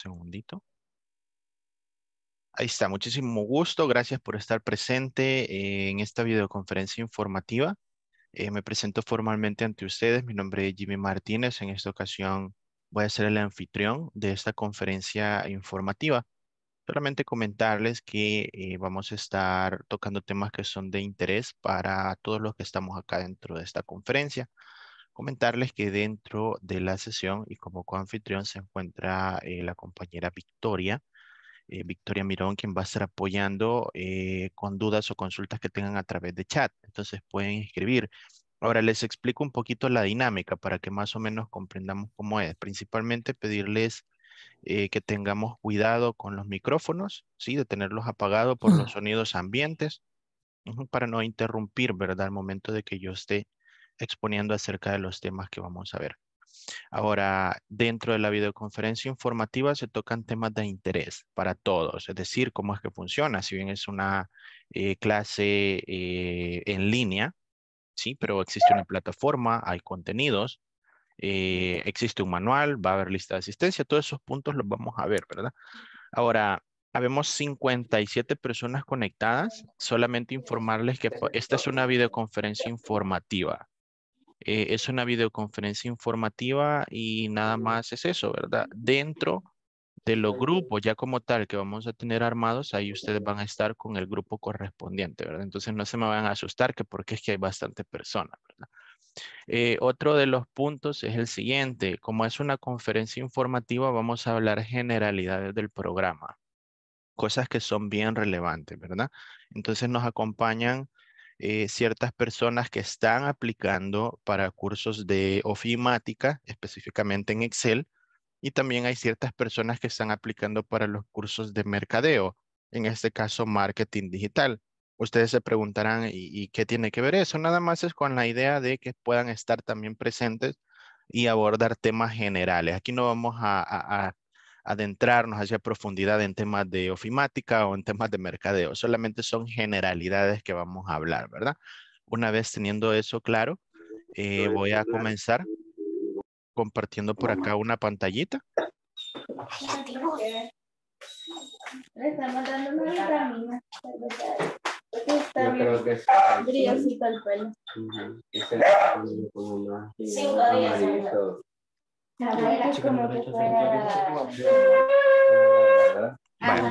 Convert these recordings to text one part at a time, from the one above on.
segundito. Ahí está, muchísimo gusto. Gracias por estar presente eh, en esta videoconferencia informativa. Eh, me presento formalmente ante ustedes. Mi nombre es Jimmy Martínez. En esta ocasión voy a ser el anfitrión de esta conferencia informativa. Solamente comentarles que eh, vamos a estar tocando temas que son de interés para todos los que estamos acá dentro de esta conferencia comentarles que dentro de la sesión y como coanfitrión se encuentra eh, la compañera Victoria, eh, Victoria Mirón, quien va a estar apoyando eh, con dudas o consultas que tengan a través de chat. Entonces pueden escribir. Ahora les explico un poquito la dinámica para que más o menos comprendamos cómo es. Principalmente pedirles que tengamos cuidado con los micrófonos, ¿sí? de tenerlos apagados por los sonidos ambientes, para no interrumpir, ¿verdad? Al momento de que yo esté exponiendo acerca de los temas que vamos a ver. Ahora, dentro de la videoconferencia informativa se tocan temas de interés para todos, es decir, cómo es que funciona, si bien es una eh, clase eh, en línea, sí, pero existe una plataforma, hay contenidos, eh, existe un manual, va a haber lista de asistencia, todos esos puntos los vamos a ver, ¿verdad? Ahora, habemos 57 personas conectadas, solamente informarles que esta es una videoconferencia informativa, eh, es una videoconferencia informativa y nada más es eso, ¿verdad? Dentro de los grupos ya como tal que vamos a tener armados, ahí ustedes van a estar con el grupo correspondiente, ¿verdad? Entonces no se me van a asustar que porque es que hay bastante personas, ¿verdad? Eh, otro de los puntos es el siguiente. Como es una conferencia informativa, vamos a hablar generalidades del programa, cosas que son bien relevantes, ¿verdad? Entonces nos acompañan eh, ciertas personas que están aplicando para cursos de ofimática, específicamente en Excel, y también hay ciertas personas que están aplicando para los cursos de mercadeo, en este caso marketing digital. Ustedes se preguntarán, ¿y, qué tiene que ver eso? Nada más es con la idea de que puedan estar también presentes y abordar temas generales. Aquí no vamos a adentrarnos hacia profundidad en temas de ofimática o en temas de mercadeo. Solamente son generalidades que vamos a hablar, ¿verdad? Una vez teniendo eso claro, eh, voy a comenzar compartiendo por acá una pantallita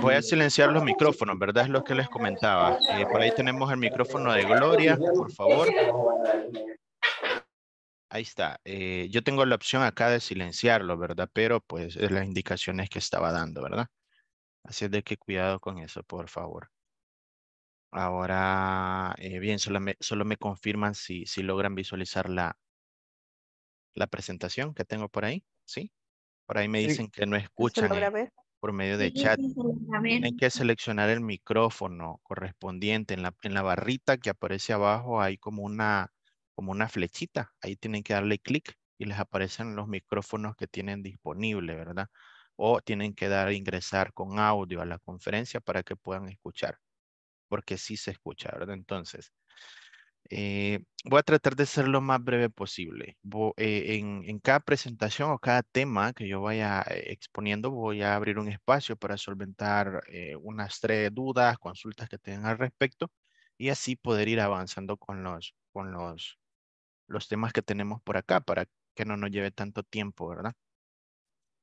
voy a silenciar los micrófonos, ¿verdad? Es lo que les comentaba. Eh, por ahí tenemos el micrófono de Gloria, por favor. Ahí está. Eh, yo tengo la opción acá de silenciarlo, ¿verdad? Pero pues es las indicaciones que estaba dando, ¿verdad? Así es de que cuidado con eso, por favor. Ahora, eh, bien, solo me, solo me confirman si, si logran visualizar la, la presentación que tengo por ahí, ¿sí? Por ahí me dicen que no escuchan por medio de chat. Tienen que seleccionar el micrófono correspondiente. En la, en la barrita que aparece abajo hay como una, como una flechita. Ahí tienen que darle clic y les aparecen los micrófonos que tienen disponible, ¿verdad? O tienen que dar ingresar con audio a la conferencia para que puedan escuchar, porque sí se escucha, ¿verdad? Entonces, eh, voy a tratar de ser lo más breve posible. Eh, en, cada presentación o cada tema que yo vaya eh, exponiendo, voy a abrir un espacio para solventar unas tres dudas, consultas que tengan al respecto y así poder ir avanzando con los, con los, los temas que tenemos por acá para que no nos lleve tanto tiempo, ¿verdad?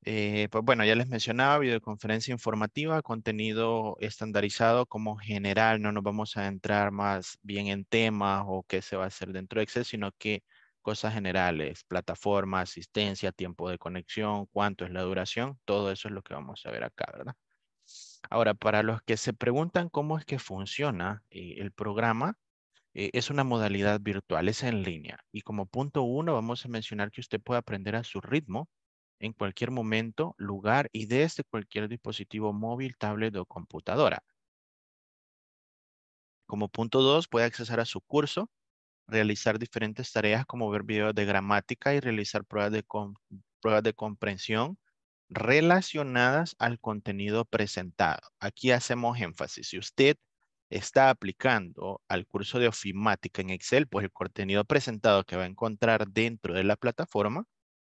Eh, pues bueno, ya les mencionaba, videoconferencia informativa, contenido estandarizado como general, no nos vamos a entrar más bien en temas o qué se va a hacer dentro de Excel, sino que cosas generales, plataforma, asistencia, tiempo de conexión, cuánto es la duración, todo eso es lo que vamos a ver acá, ¿verdad? Ahora, para los que se preguntan cómo es que funciona eh, el programa, eh, es una modalidad virtual, es en línea. Y como punto uno, vamos a mencionar que usted puede aprender a su ritmo, en cualquier momento, lugar y desde cualquier dispositivo móvil, tablet o computadora. Como punto 2, puede accesar a su curso, realizar diferentes tareas como ver videos de gramática y realizar pruebas de, pruebas de comprensión relacionadas al contenido presentado. Aquí hacemos énfasis. Si usted está aplicando al curso de ofimática en Excel, pues el contenido presentado que va a encontrar dentro de la plataforma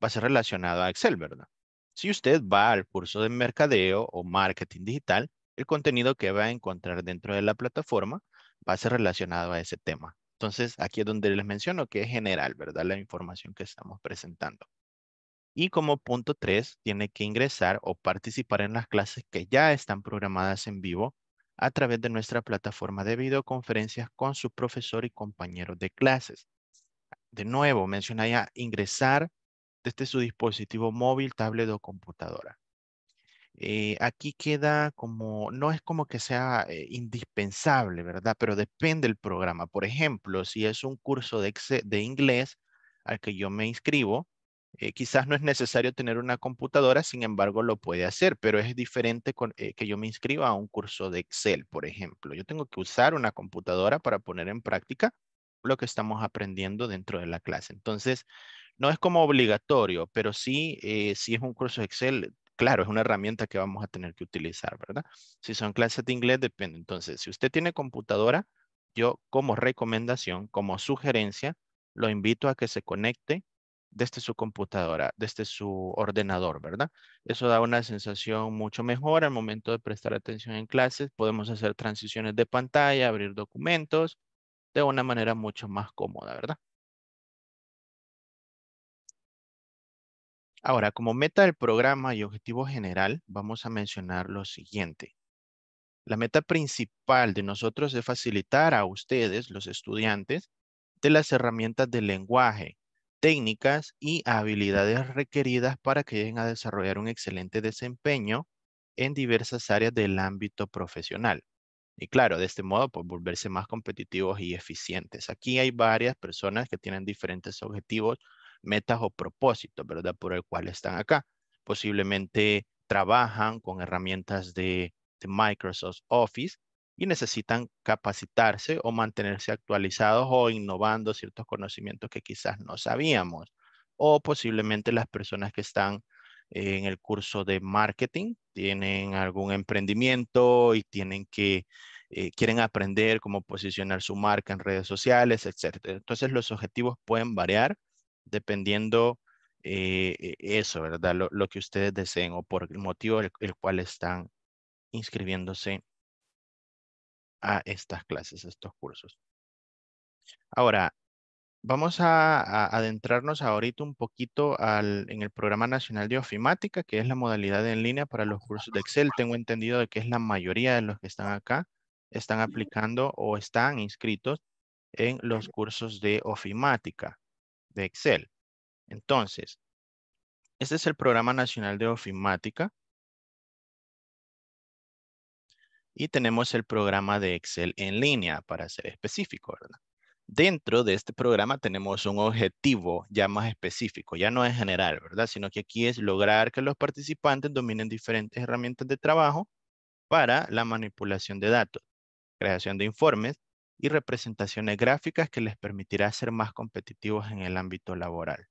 va a ser relacionado a Excel, ¿verdad? Si usted va al curso de mercadeo o marketing digital, el contenido que va a encontrar dentro de la plataforma va a ser relacionado a ese tema. Entonces, aquí es donde les menciono que es general, ¿verdad? La información que estamos presentando. Y como punto 3, tiene que ingresar o participar en las clases que ya están programadas en vivo a través de nuestra plataforma de videoconferencias con su profesor y compañero de clases. De nuevo, menciona ya ingresar este su dispositivo móvil, tablet o computadora. Eh, aquí queda como, no es como que sea eh, indispensable, ¿verdad? Pero depende del programa. Por ejemplo, si es un curso de, de inglés al que yo me inscribo, eh, quizás no es necesario tener una computadora, sin embargo lo puede hacer, pero es diferente con, que yo me inscriba a un curso de Excel, por ejemplo. Yo tengo que usar una computadora para poner en práctica lo que estamos aprendiendo dentro de la clase. Entonces, no es como obligatorio, pero sí, eh, si es un curso de Excel, claro, es una herramienta que vamos a tener que utilizar, ¿verdad? Si son clases de inglés, depende. Entonces, si usted tiene computadora, yo como recomendación, como sugerencia, lo invito a que se conecte desde su computadora, desde su ordenador, ¿verdad? Eso da una sensación mucho mejor al momento de prestar atención en clases. Podemos hacer transiciones de pantalla, abrir documentos de una manera mucho más cómoda, ¿verdad? Ahora, como meta del programa y objetivo general, vamos a mencionar lo siguiente. La meta principal de nosotros es facilitar a ustedes, los estudiantes, de las herramientas de lenguaje, técnicas y habilidades requeridas para que lleguen a desarrollar un excelente desempeño en diversas áreas del ámbito profesional. Y claro, de este modo, pues volverse más competitivos y eficientes. Aquí hay varias personas que tienen diferentes objetivos metas o propósitos, ¿verdad? Por el cual están acá. Posiblemente trabajan con herramientas de, Microsoft Office y necesitan capacitarse o mantenerse actualizados o innovando ciertos conocimientos que quizás no sabíamos. O posiblemente las personas que están en el curso de marketing tienen algún emprendimiento y tienen que eh, quieren aprender cómo posicionar su marca en redes sociales, etc. Entonces los objetivos pueden variar dependiendo eh, e, eso, ¿verdad? Lo, que ustedes deseen o por el motivo el, cual están inscribiéndose a estas clases, estos cursos. Ahora, vamos a, adentrarnos ahorita un poquito en el Programa Nacional de Ofimática, que es la modalidad en línea para los cursos de Excel. Tengo entendido de que es la mayoría de los que están acá, están aplicando o están inscritos en los cursos de ofimática de Excel. Entonces, este es el Programa Nacional de Ofimática. Y tenemos el programa de Excel en línea, para ser específico, ¿verdad? Dentro de este programa tenemos un objetivo ya más específico, ya no es general, ¿verdad? Sino que aquí es lograr que los participantes dominen diferentes herramientas de trabajo para la manipulación de datos, creación de informes, y representaciones gráficas que les permitirá ser más competitivos en el ámbito laboral.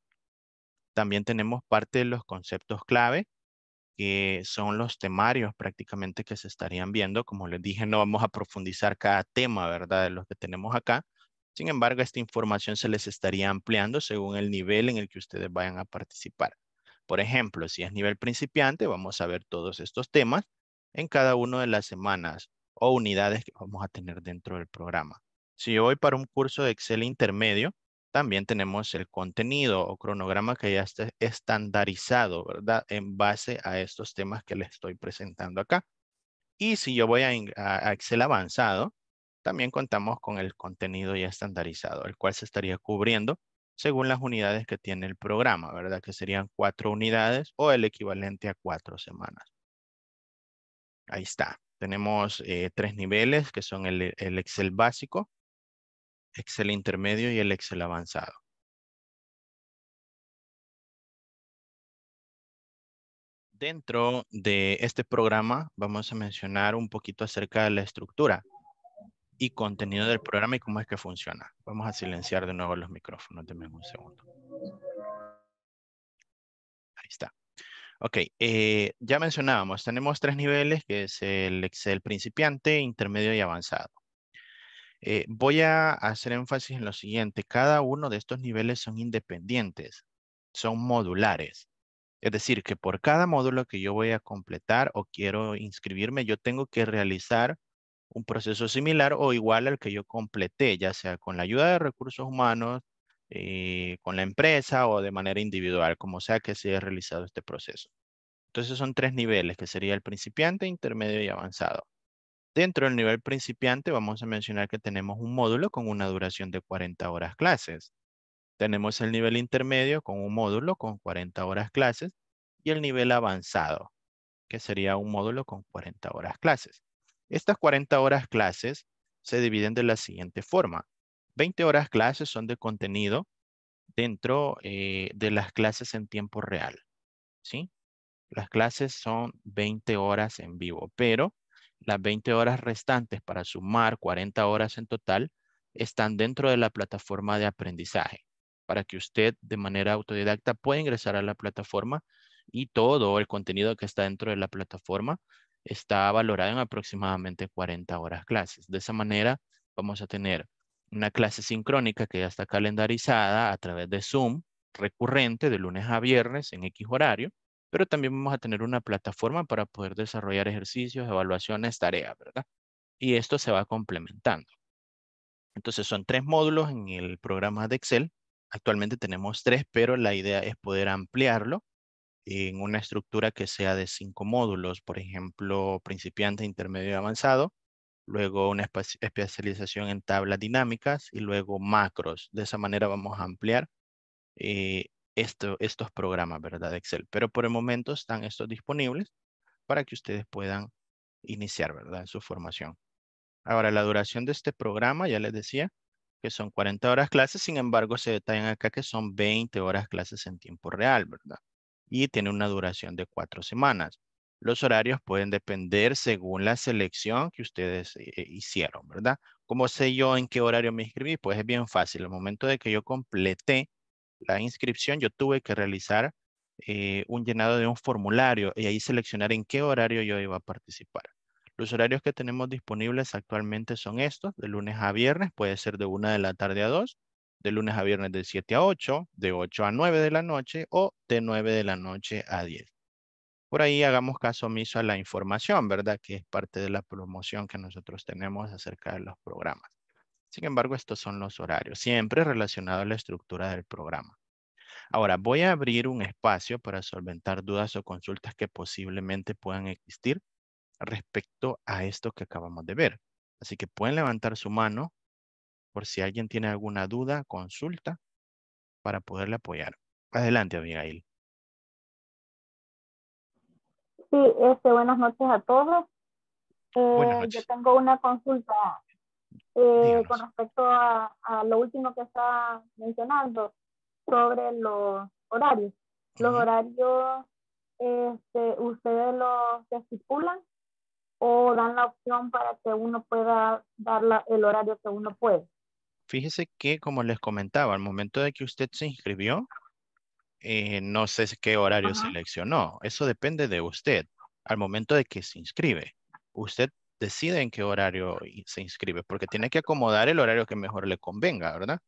También tenemos parte de los conceptos clave, que son los temarios prácticamente que se estarían viendo. Como les dije, no vamos a profundizar cada tema, ¿verdad?, de los que tenemos acá. Sin embargo, esta información se les estaría ampliando según el nivel en el que ustedes vayan a participar. Por ejemplo, si es nivel principiante, vamos a ver todos estos temas en cada una de las semanas o unidades que vamos a tener dentro del programa. Si yo voy para un curso de Excel intermedio, también tenemos el contenido o cronograma que ya está estandarizado, ¿verdad? En base a estos temas que les estoy presentando acá. Y si yo voy a, a Excel avanzado, también contamos con el contenido ya estandarizado, el cual se estaría cubriendo según las unidades que tiene el programa, ¿verdad? Que serían cuatro unidades o el equivalente a cuatro semanas. Ahí está. Tenemos eh, tres niveles que son el, Excel básico, Excel intermedio y el Excel avanzado. Dentro de este programa vamos a mencionar un poquito acerca de la estructura y contenido del programa y cómo es que funciona. Vamos a silenciar de nuevo los micrófonos. Denme un segundo. Ahí está. Ok, eh, ya mencionábamos, tenemos tres niveles, que es el Excel principiante, intermedio y avanzado. Eh, voy a hacer énfasis en lo siguiente, cada uno de estos niveles son independientes, son modulares. Es decir, que por cada módulo que yo voy a completar o quiero inscribirme, yo tengo que realizar un proceso similar o igual al que yo completé, ya sea con la ayuda de recursos humanos, eh, con la empresa o de manera individual, como sea que se haya realizado este proceso. Entonces son tres niveles, que sería el principiante, intermedio y avanzado. Dentro del nivel principiante vamos a mencionar que tenemos un módulo con una duración de 40 horas clases. Tenemos el nivel intermedio con un módulo con 40 horas clases y el nivel avanzado, que sería un módulo con 40 horas clases. Estas 40 horas clases se dividen de la siguiente forma. 20 horas clases son de contenido dentro eh, de las clases en tiempo real, ¿sí? Las clases son 20 horas en vivo, pero las 20 horas restantes para sumar 40 horas en total están dentro de la plataforma de aprendizaje para que usted de manera autodidacta pueda ingresar a la plataforma y todo el contenido que está dentro de la plataforma está valorado en aproximadamente 40 horas clases. De esa manera vamos a tener una clase sincrónica que ya está calendarizada a través de Zoom, recurrente de lunes a viernes en X horario, pero también vamos a tener una plataforma para poder desarrollar ejercicios, evaluaciones, tareas, ¿verdad? Y esto se va complementando. Entonces son tres módulos en el programa de Excel. Actualmente tenemos tres, pero la idea es poder ampliarlo en una estructura que sea de cinco módulos, por ejemplo, principiante, intermedio y avanzado, luego una especialización en tablas dinámicas y luego macros. De esa manera vamos a ampliar eh, estos programas, ¿verdad? De Excel. Pero por el momento están estos disponibles para que ustedes puedan iniciar, ¿verdad? En su formación. Ahora, la duración de este programa, ya les decía, que son 40 horas clases, sin embargo, se detallan acá que son 20 horas clases en tiempo real, ¿verdad? Y tiene una duración de cuatro semanas los horarios pueden depender según la selección que ustedes eh, eh, hicieron, ¿verdad? ¿Cómo sé yo en qué horario me inscribí? Pues es bien fácil. Al momento de que yo completé la inscripción, yo tuve que realizar eh, un llenado de un formulario y ahí seleccionar en qué horario yo iba a participar. Los horarios que tenemos disponibles actualmente son estos, de lunes a viernes, puede ser de una de la tarde a 2, de lunes a viernes de 7 a 8, de 8 a 9 de la noche o de 9 de la noche a 10 por ahí hagamos caso omiso a la información, ¿verdad? Que es parte de la promoción que nosotros tenemos acerca de los programas. Sin embargo, estos son los horarios, siempre relacionados a la estructura del programa. Ahora, voy a abrir un espacio para solventar dudas o consultas que posiblemente puedan existir respecto a esto que acabamos de ver. Así que pueden levantar su mano por si alguien tiene alguna duda, consulta, para poderle apoyar. Adelante, Abigail. Sí, este, buenas noches a todos. Eh, yo tengo una consulta eh, con respecto a, lo último que está mencionando sobre los horarios. Los horarios, este, ¿ustedes los estipulan o dan la opción para que uno pueda dar el horario que uno puede? Fíjese que, como les comentaba, al momento de que usted se inscribió, eh, no sé qué horario seleccionó. Eso depende de usted al momento de que se inscribe. Usted decide en qué horario se inscribe, porque tiene que acomodar el horario que mejor le convenga, ¿verdad?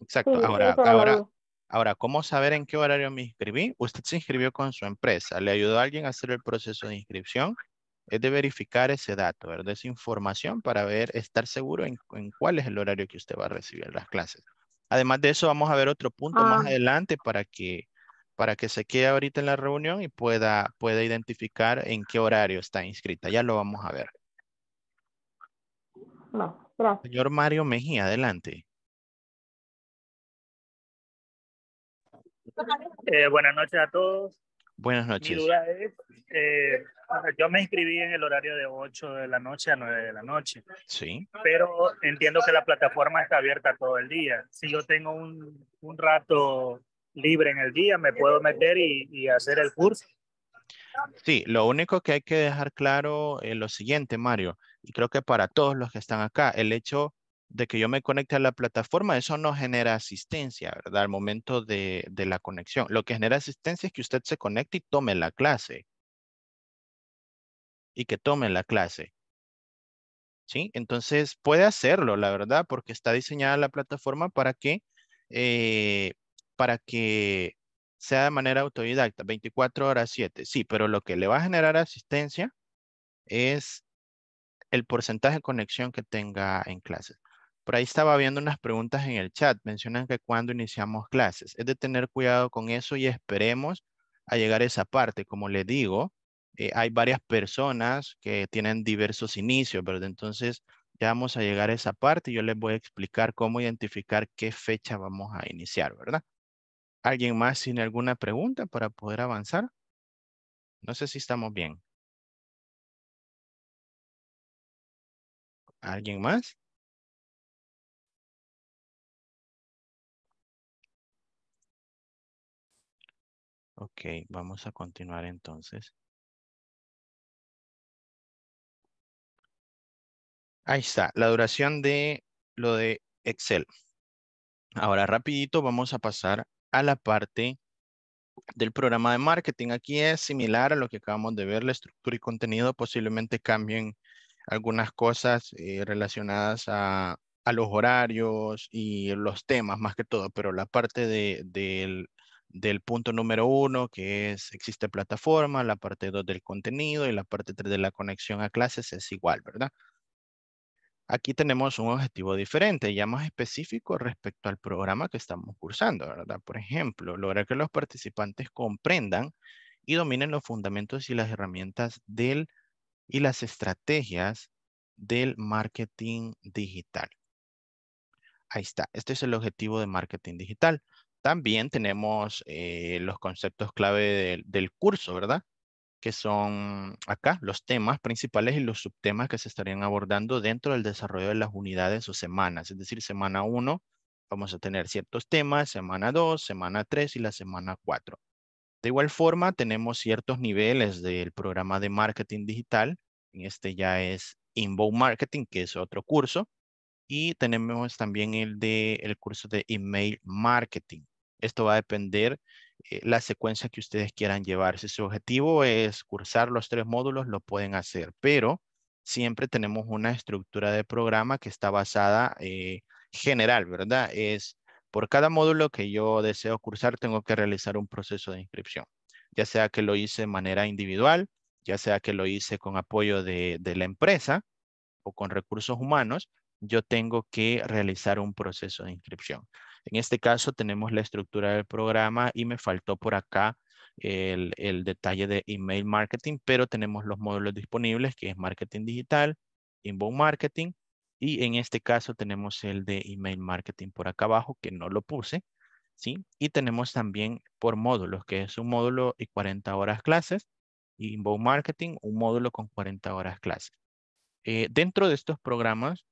Exacto. ahora, ahora, ahora, ¿cómo saber en qué horario me inscribí? Usted se inscribió con su empresa. ¿Le ayudó a alguien a hacer el proceso de inscripción? es de verificar ese dato, ¿verdad? Esa información para ver, estar seguro en, cuál es el horario que usted va a recibir las clases. Además de eso, vamos a ver otro punto más ah. adelante para que, para que se quede ahorita en la reunión y pueda, pueda identificar en qué horario está inscrita. Ya lo vamos a ver. No, Señor Mario Mejía, adelante. Eh, buenas noches a todos. Buenas noches. Mi es, eh, yo me inscribí en el horario de 8 de la noche a 9 de la noche. Sí. Pero entiendo que la plataforma está abierta todo el día. Si yo tengo un, un rato libre en el día, me puedo meter y, y, hacer el curso. Sí, lo único que hay que dejar claro es lo siguiente, Mario, y creo que para todos los que están acá, el hecho de que yo me conecte a la plataforma, eso no genera asistencia, ¿verdad? Al momento de, de la conexión. Lo que genera asistencia es que usted se conecte y tome la clase y que tomen la clase. ¿Sí? Entonces puede hacerlo, la verdad, porque está diseñada la plataforma para que, eh, para que sea de manera autodidacta, 24 horas 7. Sí, pero lo que le va a generar asistencia es el porcentaje de conexión que tenga en clases. Por ahí estaba viendo unas preguntas en el chat. Mencionan que cuando iniciamos clases. Es de tener cuidado con eso y esperemos a llegar a esa parte. Como le digo, eh, hay varias personas que tienen diversos inicios, ¿verdad? Entonces, ya vamos a llegar a esa parte y yo les voy a explicar cómo identificar qué fecha vamos a iniciar, ¿verdad? ¿Alguien más tiene alguna pregunta para poder avanzar? No sé si estamos bien. ¿Alguien más? Ok, vamos a continuar entonces. Ahí está, la duración de lo de Excel. Ahora rapidito vamos a pasar a la parte del programa de marketing. Aquí es similar a lo que acabamos de ver, la estructura y contenido. Posiblemente cambien algunas cosas eh, relacionadas a, los horarios y los temas más que todo, pero la parte del, del punto número uno, que es existe plataforma, la parte dos del contenido y la parte tres de la conexión a clases es igual, ¿verdad? Aquí tenemos un objetivo diferente, ya más específico respecto al programa que estamos cursando, ¿verdad? Por ejemplo, lograr que los participantes comprendan y dominen los fundamentos y las herramientas del y las estrategias del marketing digital. Ahí está, este es el objetivo de marketing digital. También tenemos eh, los conceptos clave del curso, ¿verdad? que son acá los temas principales y los subtemas que se estarían abordando dentro del desarrollo de las unidades o semanas. Es decir, semana 1 vamos a tener ciertos temas, semana 2, semana 3 y la semana 4. De igual forma, tenemos ciertos niveles del programa de marketing digital. Este ya es Inbound Marketing, que es otro curso. Y tenemos también el, de, el curso de Email Marketing. Esto va a depender eh, la secuencia que ustedes quieran llevar. Si su objetivo es cursar los tres módulos, lo pueden hacer, pero siempre tenemos una estructura de programa que está basada en eh, general, ¿verdad? Es por cada módulo que yo deseo cursar, tengo que realizar un proceso de inscripción, ya sea que lo hice de manera individual, ya sea que lo hice con apoyo de la empresa o con recursos humanos, yo tengo que realizar un proceso de inscripción. En este caso tenemos la estructura del programa y me faltó por acá el, detalle de email marketing, pero tenemos los módulos disponibles que es marketing digital, inbound marketing y en este caso tenemos el de email marketing por acá abajo que no lo puse. ¿Sí? Y tenemos también por módulos, que es un módulo y 40 horas clases, Inbound Marketing, un módulo con 40 horas clases. Eh, dentro de estos programas,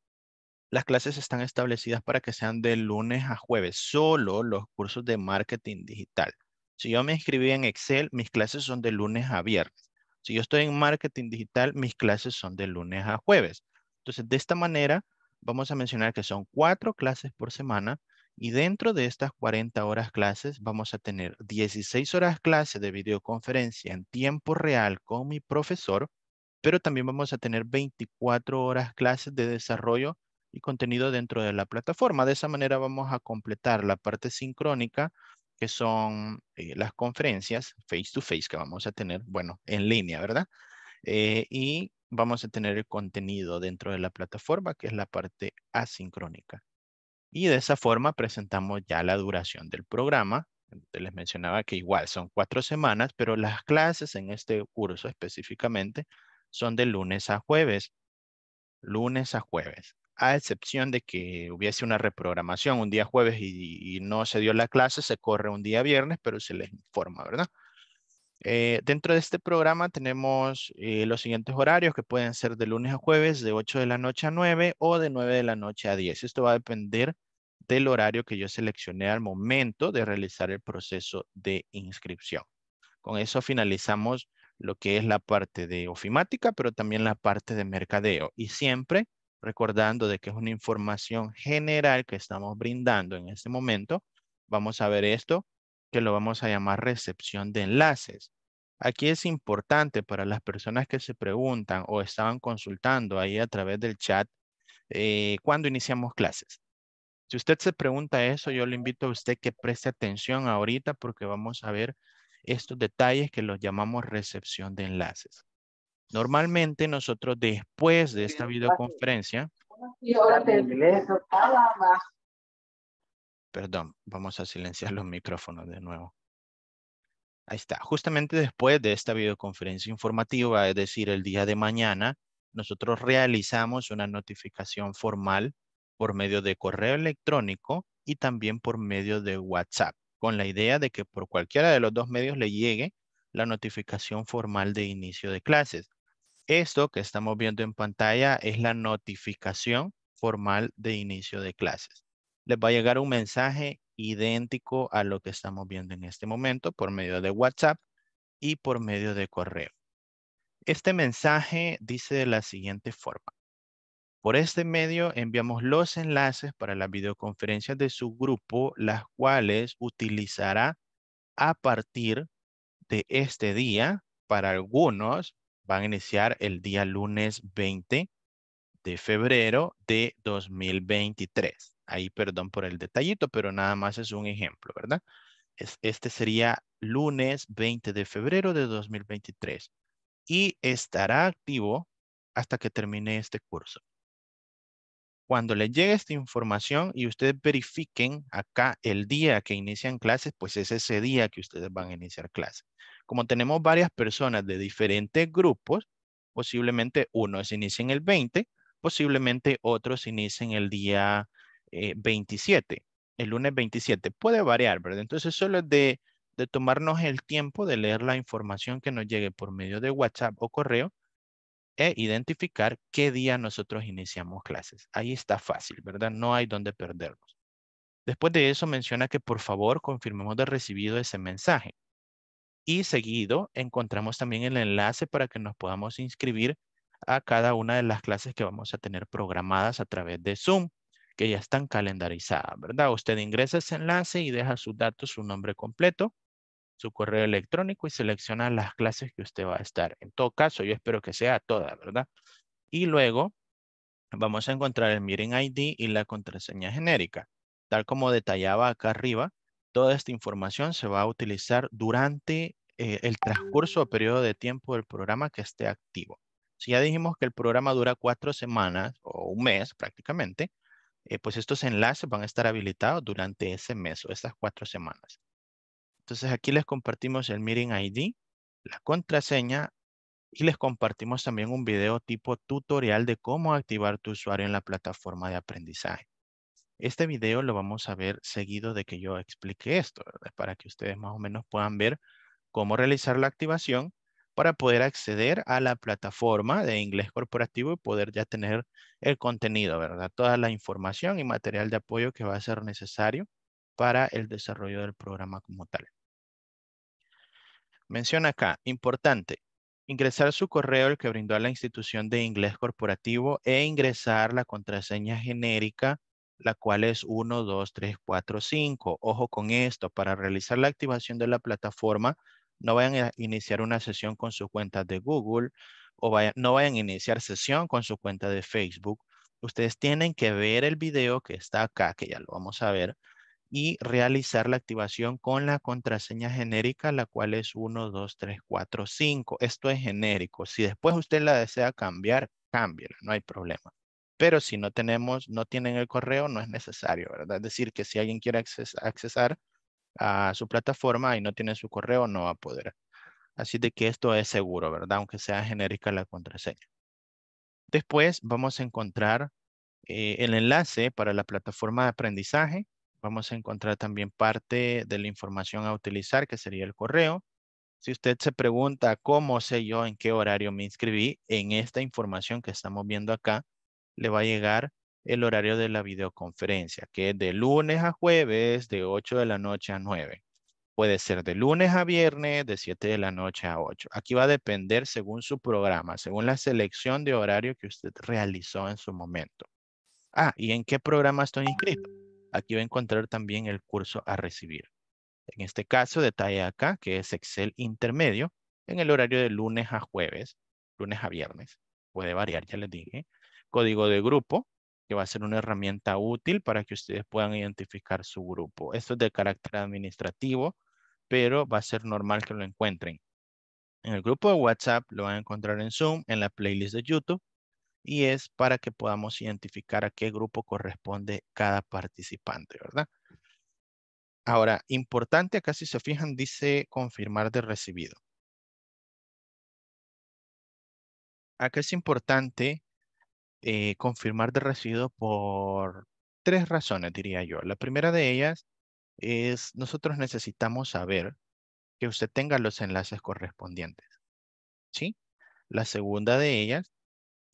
las clases están establecidas para que sean de lunes a jueves, solo los cursos de marketing digital. Si yo me inscribí en Excel, mis clases son de lunes a viernes. Si yo estoy en marketing digital, mis clases son de lunes a jueves. Entonces, de esta manera, vamos a mencionar que son cuatro clases por semana y dentro de estas 40 horas clases vamos a tener 16 horas clases de videoconferencia en tiempo real con mi profesor, pero también vamos a tener 24 horas clases de desarrollo y contenido dentro de la plataforma. De esa manera vamos a completar la parte sincrónica que son eh, las conferencias face to face que vamos a tener, bueno, en línea, ¿verdad? Eh, y vamos a tener el contenido dentro de la plataforma, que es la parte asincrónica. Y de esa forma presentamos ya la duración del programa. Les mencionaba que igual son cuatro semanas, pero las clases en este curso específicamente son de lunes a jueves. Lunes a jueves a excepción de que hubiese una reprogramación un día jueves y, no se dio la clase, se corre un día viernes, pero se les informa, ¿verdad? Eh, dentro de este programa tenemos eh, los siguientes horarios que pueden ser de lunes a jueves de 8 de la noche a 9 o de 9 de la noche a 10. Esto va a depender del horario que yo seleccioné al momento de realizar el proceso de inscripción. Con eso finalizamos lo que es la parte de ofimática, pero también la parte de mercadeo. Y siempre recordando de que es una información general que estamos brindando en este momento. Vamos a ver esto, que lo vamos a llamar recepción de enlaces. Aquí es importante para las personas que se preguntan o estaban consultando ahí a través del chat, Cuando eh, ¿cuándo iniciamos clases? Si usted se pregunta eso, yo le invito a usted que preste atención ahorita porque vamos a ver estos detalles que los llamamos recepción de enlaces. Normalmente nosotros después de esta videoconferencia... Perdón, vamos a silenciar los micrófonos de nuevo. Ahí está. Justamente después de esta videoconferencia informativa, es decir, el día de mañana, nosotros realizamos una notificación formal por medio de correo electrónico y también por medio de WhatsApp, con la idea de que por cualquiera de los dos medios le llegue la notificación formal de inicio de clases. Esto que estamos viendo en pantalla es la notificación formal de inicio de clases. Les va a llegar un mensaje idéntico a lo que estamos viendo en este momento por medio de WhatsApp y por medio de correo. Este mensaje dice de la siguiente forma. Por este medio enviamos los enlaces para las videoconferencias de su grupo, las cuales utilizará a partir de este día para algunos van a iniciar el día lunes 20 de febrero de 2023. Ahí perdón por el detallito, pero nada más es un ejemplo, ¿verdad? Este sería lunes 20 de febrero de 2023 y estará activo hasta que termine este curso. Cuando les llegue esta información y ustedes verifiquen acá el día que inician clases, pues es ese día que ustedes van a iniciar clases. Como tenemos varias personas de diferentes grupos, posiblemente uno se en el 20, posiblemente otros se el día 27, eh, el lunes 27. Puede variar, ¿verdad? Entonces solo es de, de tomarnos el tiempo de leer la información que nos llegue por medio de WhatsApp o correo e identificar qué día nosotros iniciamos clases. Ahí está fácil, ¿verdad? No hay donde perdernos. Después de eso menciona que por favor confirmemos de recibido ese mensaje. Y seguido encontramos también el enlace para que nos podamos inscribir a cada una de las clases que vamos a tener programadas a través de Zoom, que ya están calendarizadas, ¿verdad? Usted ingresa ese enlace y deja sus datos, su nombre completo, su correo electrónico y selecciona las clases que usted va a estar. En todo caso, yo espero que sea todas ¿verdad? Y luego vamos a encontrar el Miren ID y la contraseña genérica. Tal como detallaba acá arriba, Toda esta información se va a utilizar durante eh, el transcurso o periodo de tiempo del programa que esté activo. Si ya dijimos que el programa dura cuatro semanas o un mes prácticamente, eh, pues estos enlaces van a estar habilitados durante ese mes o estas cuatro semanas. Entonces aquí les compartimos el Meeting ID, la contraseña y les compartimos también un video tipo tutorial de cómo activar tu usuario en la plataforma de aprendizaje. Este video lo vamos a ver seguido de que yo explique esto, ¿verdad? para que ustedes más o menos puedan ver cómo realizar la activación para poder acceder a la plataforma de inglés corporativo y poder ya tener el contenido, ¿verdad? Toda la información y material de apoyo que va a ser necesario para el desarrollo del programa como tal. Menciona acá, importante, ingresar su correo el que brindó a la institución de inglés corporativo e ingresar la contraseña genérica la cual es 1, 2, 3, 4, 5. Ojo con esto, para realizar la activación de la plataforma, no vayan a iniciar una sesión con su cuenta de Google o no vayan a iniciar sesión con su cuenta de Facebook. Ustedes tienen que ver el video que está acá, que ya lo vamos a ver, y realizar la activación con la contraseña genérica, la cual es 1, 2, 3, 4, 5. Esto es genérico. Si después usted la desea cambiar, cámbiela, no hay problema. Pero si no tenemos, no tienen el correo, no es necesario, ¿verdad? Es decir, que si alguien quiere accesar a su plataforma y no tiene su correo, no va a poder. Así de que esto es seguro, ¿verdad? Aunque sea genérica la contraseña. Después vamos a encontrar eh, el enlace para la plataforma de aprendizaje. Vamos a encontrar también parte de la información a utilizar, que sería el correo. Si usted se pregunta cómo sé yo en qué horario me inscribí, en esta información que estamos viendo acá, le va a llegar el horario de la videoconferencia, que es de lunes a jueves, de 8 de la noche a 9. Puede ser de lunes a viernes, de 7 de la noche a 8. Aquí va a depender según su programa, según la selección de horario que usted realizó en su momento. Ah, ¿y en qué programa estoy inscrito? Aquí va a encontrar también el curso a recibir. En este caso, detalle acá que es Excel intermedio en el horario de lunes a jueves, lunes a viernes. Puede variar, ya les dije código de grupo, que va a ser una herramienta útil para que ustedes puedan identificar su grupo. Esto es de carácter administrativo, pero va a ser normal que lo encuentren. En el grupo de WhatsApp lo van a encontrar en Zoom, en la playlist de YouTube, y es para que podamos identificar a qué grupo corresponde cada participante, ¿verdad? Ahora, importante acá si se fijan, dice confirmar de recibido. Acá es importante eh, confirmar de recibido por tres razones, diría yo. La primera de ellas es nosotros necesitamos saber que usted tenga los enlaces correspondientes. ¿Sí? La segunda de ellas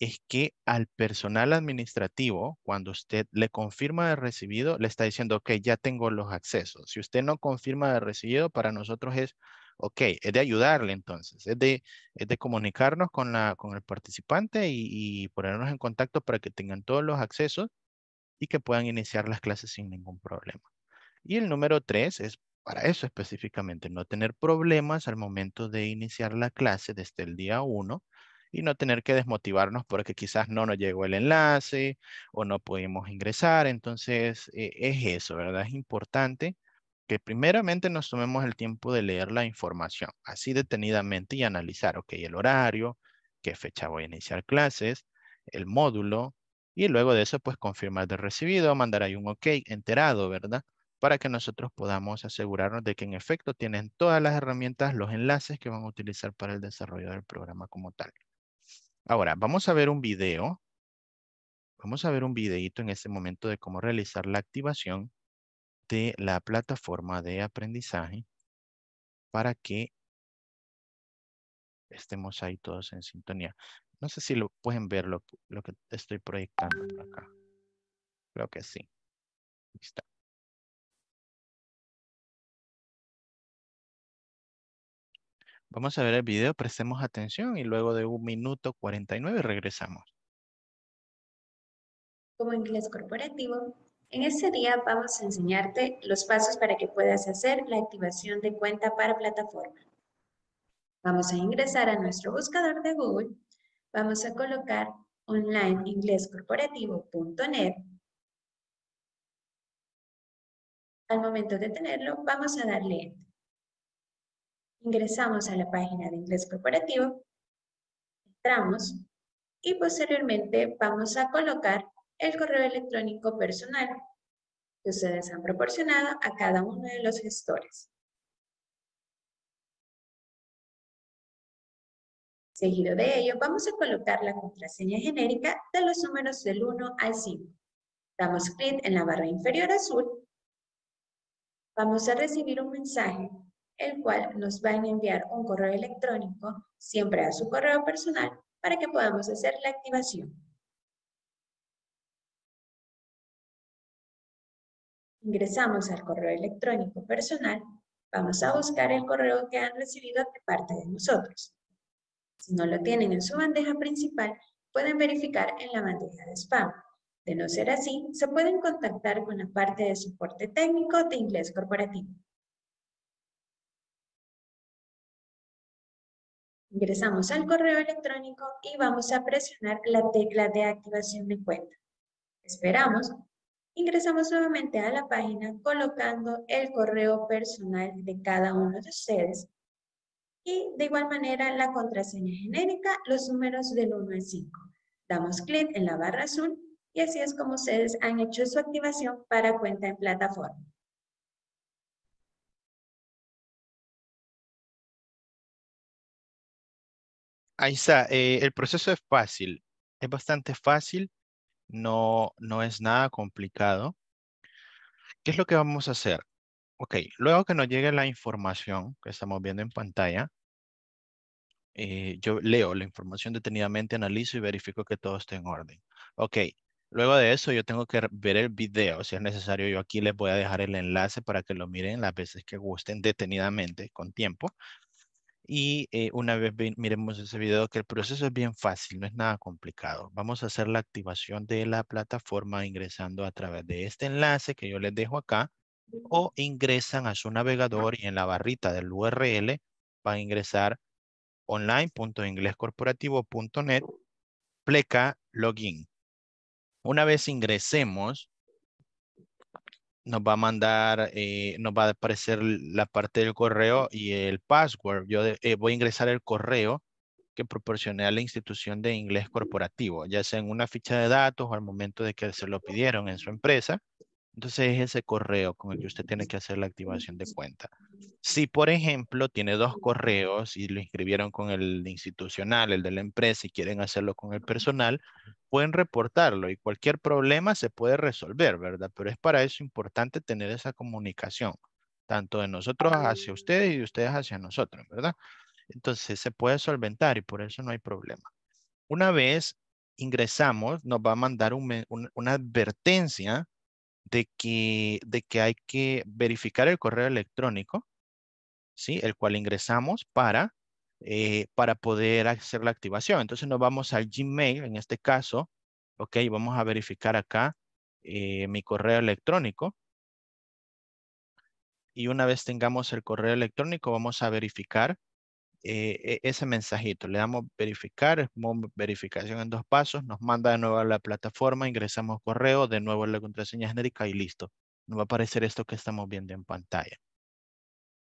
es que al personal administrativo, cuando usted le confirma de recibido, le está diciendo, que ya tengo los accesos. Si usted no confirma de recibido, para nosotros es Ok, es de ayudarle entonces, es de, comunicarnos con, la, con el participante y, y ponernos en contacto para que tengan todos los accesos y que puedan iniciar las clases sin ningún problema. Y el número tres es para eso específicamente, no tener problemas al momento de iniciar la clase desde el día uno y no tener que desmotivarnos porque quizás no nos llegó el enlace o no pudimos ingresar. Entonces, eh, es eso, ¿verdad? Es importante primeramente nos tomemos el tiempo de leer la información así detenidamente y analizar, ok, el horario, qué fecha voy a iniciar clases, el módulo, y luego de eso, pues confirmar de recibido, mandar ahí un ok enterado, ¿verdad? Para que nosotros podamos asegurarnos de que en efecto tienen todas las herramientas, los enlaces que van a utilizar para el desarrollo del programa como tal. Ahora, vamos a ver un video. Vamos a ver un videito en este momento de cómo realizar la activación de la plataforma de aprendizaje para que estemos ahí todos en sintonía. No sé si lo pueden ver lo, que estoy proyectando acá. Creo que sí. Vamos a ver el video, prestemos atención y luego de un minuto 49 regresamos. Como inglés corporativo, en este día vamos a enseñarte los pasos para que puedas hacer la activación de cuenta para plataforma. Vamos a ingresar a nuestro buscador de Google, vamos a colocar onlineinglescorporativo.net. Al momento de tenerlo, vamos a darle Ingresamos a la página de Inglés Corporativo, entramos y posteriormente vamos a colocar el correo electrónico personal que ustedes han proporcionado a cada uno de los gestores. Seguido de ello, vamos a colocar la contraseña genérica de los números del 1 al 5. Damos clic en la barra inferior azul. Vamos a recibir un mensaje, el cual nos va a enviar un correo electrónico, siempre a su correo personal, para que podamos hacer la activación. ingresamos al correo electrónico personal, vamos a buscar el correo que han recibido de parte de nosotros. Si no lo tienen en su bandeja principal, pueden verificar en la bandeja de spam. De no ser así, se pueden contactar con la parte de soporte técnico de inglés corporativo. Ingresamos al correo electrónico y vamos a presionar la tecla de activación de cuenta. Esperamos ingresamos nuevamente a la página colocando el correo personal de cada uno de ustedes y de igual manera la contraseña genérica, los números del 1 al 5. Damos clic en la barra azul y así es como ustedes han hecho su activación para cuenta en plataforma. Ahí está, eh, el proceso es fácil, es bastante fácil no, no es nada complicado. ¿Qué es lo que vamos a hacer? Ok, luego que nos llegue la información que estamos viendo en pantalla, eh, yo leo la información detenidamente, analizo y verifico que todo esté en orden. Ok, luego de eso yo tengo que ver el video, si es necesario yo aquí les voy a dejar el enlace para que lo miren las veces que gusten detenidamente con tiempo, y eh, una vez miremos ese video que el proceso es bien fácil, no es nada complicado. Vamos a hacer la activación de la plataforma ingresando a través de este enlace que yo les dejo acá o ingresan a su navegador y en la barrita del URL van a ingresar online.inglescorporativo.net pleca login. Una vez ingresemos, nos va a mandar, eh, nos va a aparecer la parte del correo y el password. Yo eh, voy a ingresar el correo que proporcioné a la institución de inglés corporativo, ya sea en una ficha de datos o al momento de que se lo pidieron en su empresa. Entonces es ese correo con el que usted tiene que hacer la activación de cuenta. Si, por ejemplo, tiene dos correos y lo inscribieron con el institucional, el de la empresa, y quieren hacerlo con el personal, pueden reportarlo y cualquier problema se puede resolver, ¿verdad? Pero es para eso importante tener esa comunicación, tanto de nosotros hacia ustedes y de ustedes hacia nosotros, ¿verdad? Entonces se puede solventar y por eso no hay problema. Una vez ingresamos, nos va a mandar una advertencia de que, de que hay que verificar el correo electrónico, ¿sí? El cual ingresamos para, eh, para poder hacer la activación. Entonces nos vamos al Gmail, en este caso, ok, vamos a verificar acá eh, mi correo electrónico. Y una vez tengamos el correo electrónico, vamos a verificar eh, e, ese mensajito. Le damos verificar, verificación en dos pasos, nos manda de nuevo a la plataforma, ingresamos correo, de nuevo la contraseña genérica y listo. Nos va a aparecer esto que estamos viendo en pantalla.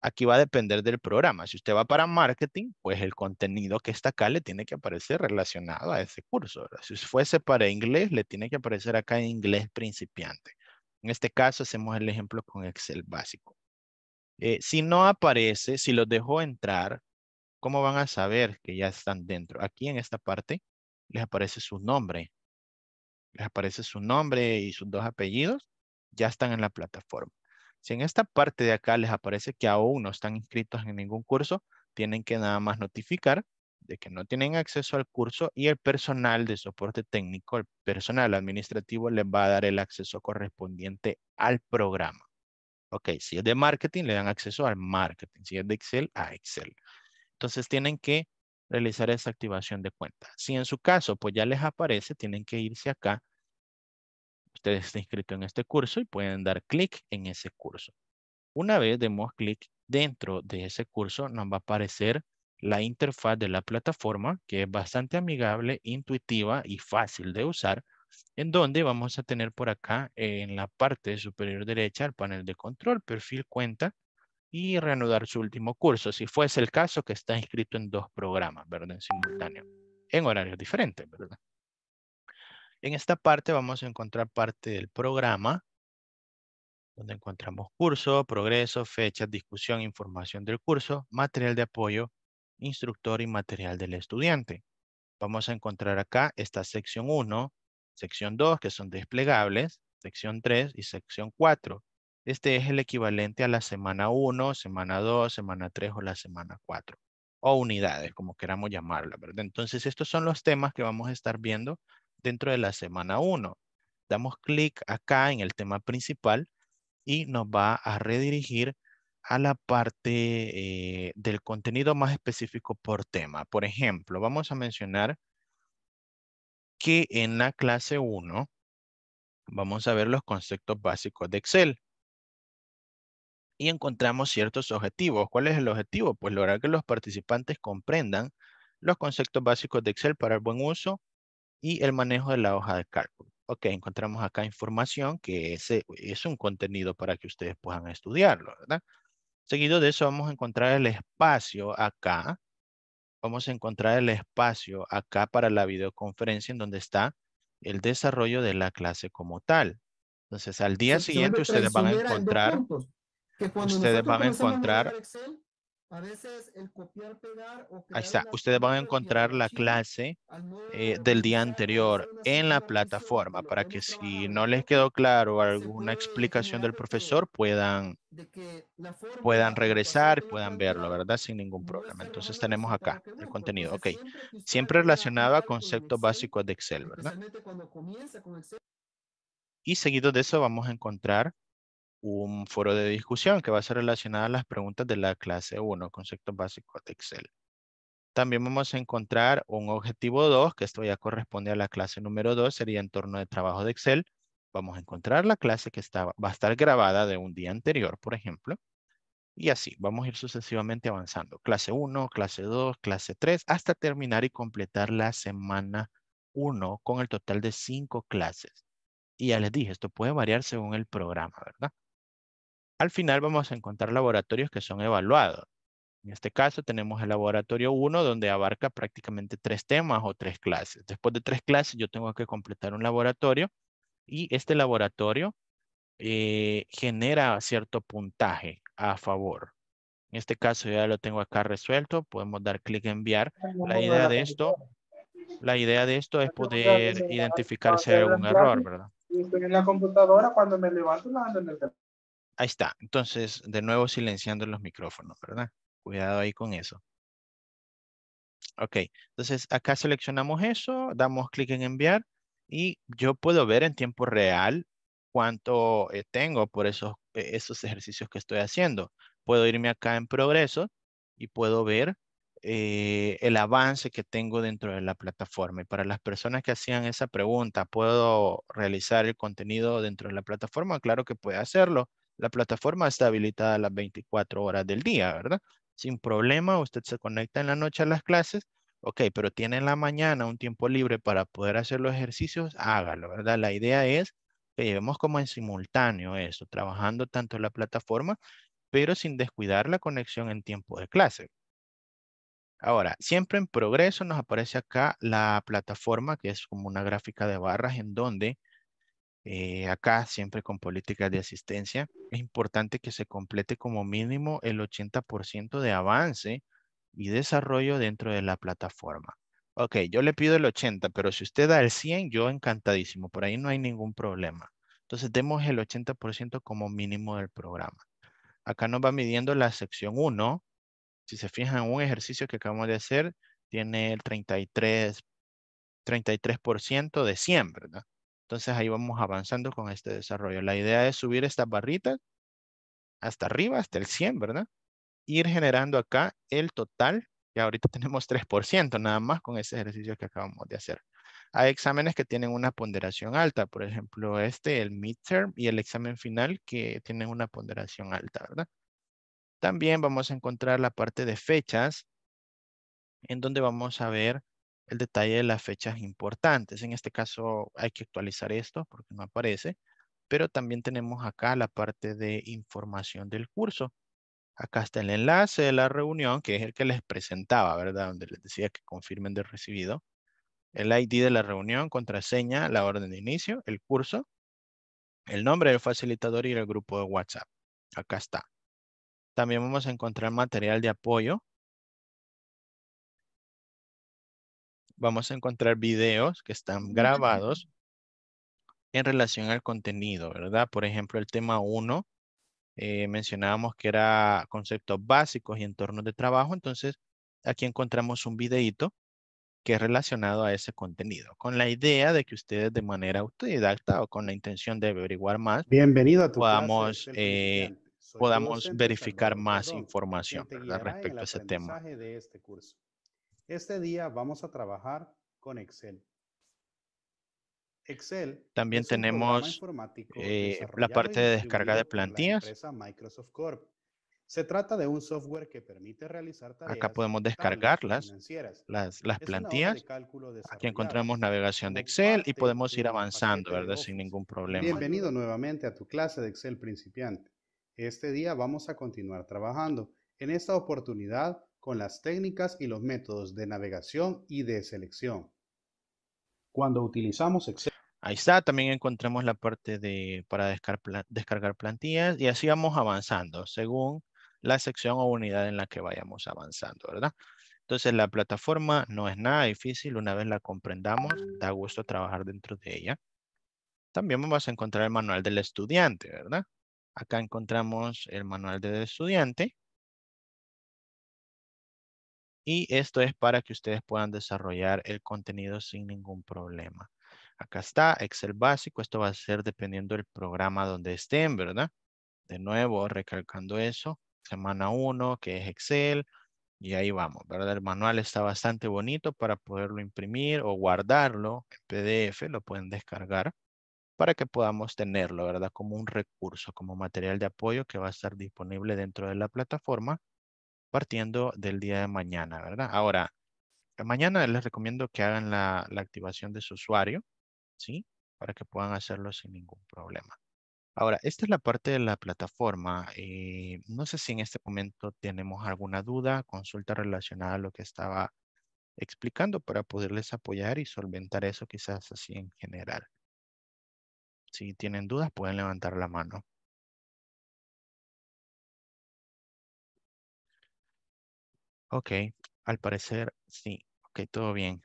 Aquí va a depender del programa. Si usted va para marketing, pues el contenido que está acá le tiene que aparecer relacionado a ese curso. Si fuese para inglés, le tiene que aparecer acá en inglés principiante. En este caso hacemos el ejemplo con Excel básico. Eh, si no aparece, si lo dejo entrar, ¿Cómo van a saber que ya están dentro? Aquí en esta parte les aparece su nombre. Les aparece su nombre y sus dos apellidos. Ya están en la plataforma. Si en esta parte de acá les aparece que aún no están inscritos en ningún curso, tienen que nada más notificar de que no tienen acceso al curso y el personal de soporte técnico, el personal administrativo les va a dar el acceso correspondiente al programa. Ok, si es de marketing, le dan acceso al marketing. Si es de Excel, a Excel. Entonces tienen que realizar esa activación de cuenta. Si en su caso, pues ya les aparece, tienen que irse acá. Ustedes están inscritos en este curso y pueden dar clic en ese curso. Una vez demos clic dentro de ese curso, nos va a aparecer la interfaz de la plataforma, que es bastante amigable, intuitiva y fácil de usar, en donde vamos a tener por acá, en la parte superior derecha, el panel de control, perfil cuenta, y reanudar su último curso, si fuese el caso que está inscrito en dos programas, ¿verdad? En simultáneo, en horarios diferentes, ¿verdad? En esta parte vamos a encontrar parte del programa, donde encontramos curso, progreso, fechas, discusión, información del curso, material de apoyo, instructor y material del estudiante. Vamos a encontrar acá esta sección 1, sección 2, que son desplegables, sección 3 y sección 4. Este es el equivalente a la semana 1, semana 2, semana 3 o la semana 4. O unidades, como queramos llamarla, ¿verdad? Entonces, estos son los temas que vamos a estar viendo dentro de la semana 1. Damos clic acá en el tema principal y nos va a redirigir a la parte eh, del contenido más específico por tema. Por ejemplo, vamos a mencionar que en la clase 1 vamos a ver los conceptos básicos de Excel y encontramos ciertos objetivos. ¿Cuál es el objetivo? Pues lograr que los participantes comprendan los conceptos básicos de Excel para el buen uso y el manejo de la hoja de cálculo. Ok, encontramos acá información que es es un contenido para que ustedes puedan estudiarlo, ¿verdad? Seguido de eso vamos a encontrar el espacio acá. Vamos a encontrar el espacio acá para la videoconferencia en donde está el desarrollo de la clase como tal. Entonces, al día siguiente ustedes van a encontrar ustedes van a encontrar... está. Ustedes van a encontrar la clase eh, del día anterior en la plataforma para que si no les quedó claro alguna explicación del este profesor puedan, puedan regresar, puedan verlo, ¿verdad? Sin ningún problema. Entonces tenemos acá el contenido. Ok. Siempre relacionado a conceptos básicos de Excel, ¿verdad? Y seguido de eso vamos a encontrar un foro de discusión que va a ser relacionado a las preguntas de la clase 1, conceptos básicos de Excel. También vamos a encontrar un objetivo 2, que esto ya corresponde a la clase número 2, sería entorno de trabajo de Excel. Vamos a encontrar la clase que va a estar grabada de un día anterior, por ejemplo. Y así, vamos a ir sucesivamente avanzando. Clase 1, clase 2, clase 3, hasta terminar y completar la semana 1 con el total de 5 clases. Y ya les dije, esto puede variar según el programa, ¿verdad? Al final vamos a encontrar laboratorios que son evaluados. En este caso tenemos el laboratorio 1 donde abarca prácticamente tres temas o tres clases. Después de tres clases yo tengo que completar un laboratorio y este laboratorio eh, genera cierto puntaje a favor. En este caso ya lo tengo acá resuelto, podemos dar clic en enviar. La idea de esto, la idea de esto es poder hay un error, ¿verdad? Estoy en la computadora, cuando me levanto la en el Ahí está. Entonces, de nuevo silenciando los micrófonos, ¿verdad? Cuidado ahí con eso. Ok, entonces acá seleccionamos eso, damos clic en enviar y yo puedo ver en tiempo real cuánto eh, tengo por esos, eh, esos ejercicios que estoy haciendo. Puedo irme acá en progreso y puedo ver eh, el avance que tengo dentro de la plataforma. Y para las personas que hacían esa pregunta, ¿puedo realizar el contenido dentro de la plataforma? Claro que puede hacerlo la plataforma está habilitada las 24 horas del día, ¿verdad? Sin problema, usted se conecta en la noche a las clases, ok, pero tiene en la mañana un tiempo libre para poder hacer los ejercicios, hágalo, ¿verdad? La idea es que llevemos como en simultáneo eso, trabajando tanto la plataforma, pero sin descuidar la conexión en tiempo de clase. Ahora, siempre en progreso nos aparece acá la plataforma, que es como una gráfica de barras en donde eh, acá, siempre con políticas de asistencia, es importante que se complete como mínimo el 80% de avance y desarrollo dentro de la plataforma. Ok, yo le pido el 80, pero si usted da el 100, yo encantadísimo. Por ahí no hay ningún problema. Entonces, demos el 80% como mínimo del programa. Acá nos va midiendo la sección 1. Si se fijan, un ejercicio que acabamos de hacer tiene el 33, 33 de 100, ¿verdad? Entonces ahí vamos avanzando con este desarrollo. La idea es subir estas barritas hasta arriba, hasta el 100, ¿verdad? Ir generando acá el total, que ahorita tenemos 3% nada más con ese ejercicio que acabamos de hacer. Hay exámenes que tienen una ponderación alta, por ejemplo, este, el midterm y el examen final que tienen una ponderación alta, ¿verdad? También vamos a encontrar la parte de fechas, en donde vamos a ver el detalle de las fechas importantes. En este caso hay que actualizar esto porque no aparece, pero también tenemos acá la parte de información del curso. Acá está el enlace de la reunión, que es el que les presentaba, ¿verdad? Donde les decía que confirmen de recibido. El ID de la reunión, contraseña, la orden de inicio, el curso, el nombre del facilitador y el grupo de WhatsApp. Acá está. También vamos a encontrar material de apoyo vamos a encontrar videos que están grabados en relación al contenido, ¿verdad? Por ejemplo, el tema 1, eh, mencionábamos que era conceptos básicos y entornos de trabajo, entonces aquí encontramos un videíto que es relacionado a ese contenido, con la idea de que ustedes de manera autodidacta o con la intención de averiguar más, Bienvenido a tu podamos, eh, podamos verificar más información respecto a ese tema. De este curso. Este día vamos a trabajar con Excel. Excel. También tenemos eh, la parte de descarga de plantillas. Microsoft Corp. Se trata de un software que permite realizar tareas Acá podemos descargarlas, las, las plantillas. Aquí encontramos navegación de Excel y podemos ir avanzando, ¿verdad? Sin ningún problema. Bienvenido nuevamente a tu clase de Excel principiante. Este día vamos a continuar trabajando. En esta oportunidad con las técnicas y los métodos de navegación y de selección. Cuando utilizamos Excel. Ahí está, también encontramos la parte de, para descargar plantillas y así vamos avanzando según la sección o unidad en la que vayamos avanzando, ¿verdad? Entonces la plataforma no es nada difícil, una vez la comprendamos, da gusto trabajar dentro de ella. También vamos a encontrar el manual del estudiante, ¿verdad? Acá encontramos el manual del estudiante, y esto es para que ustedes puedan desarrollar el contenido sin ningún problema. Acá está, Excel básico. Esto va a ser dependiendo del programa donde estén, ¿verdad? De nuevo, recalcando eso. Semana 1, que es Excel. Y ahí vamos, ¿verdad? El manual está bastante bonito para poderlo imprimir o guardarlo en PDF. Lo pueden descargar para que podamos tenerlo, ¿verdad? Como un recurso, como material de apoyo que va a estar disponible dentro de la plataforma partiendo del día de mañana, ¿verdad? Ahora, eh, mañana les recomiendo que hagan la, activación de su usuario, ¿sí? Para que puedan hacerlo sin ningún problema. Ahora, esta es la parte de la plataforma. Eh, no sé si en este momento tenemos alguna duda, consulta relacionada a lo que estaba explicando para poderles apoyar y solventar eso quizás así en general. Si tienen dudas, pueden levantar la mano. Ok, al parecer sí. Ok, todo bien.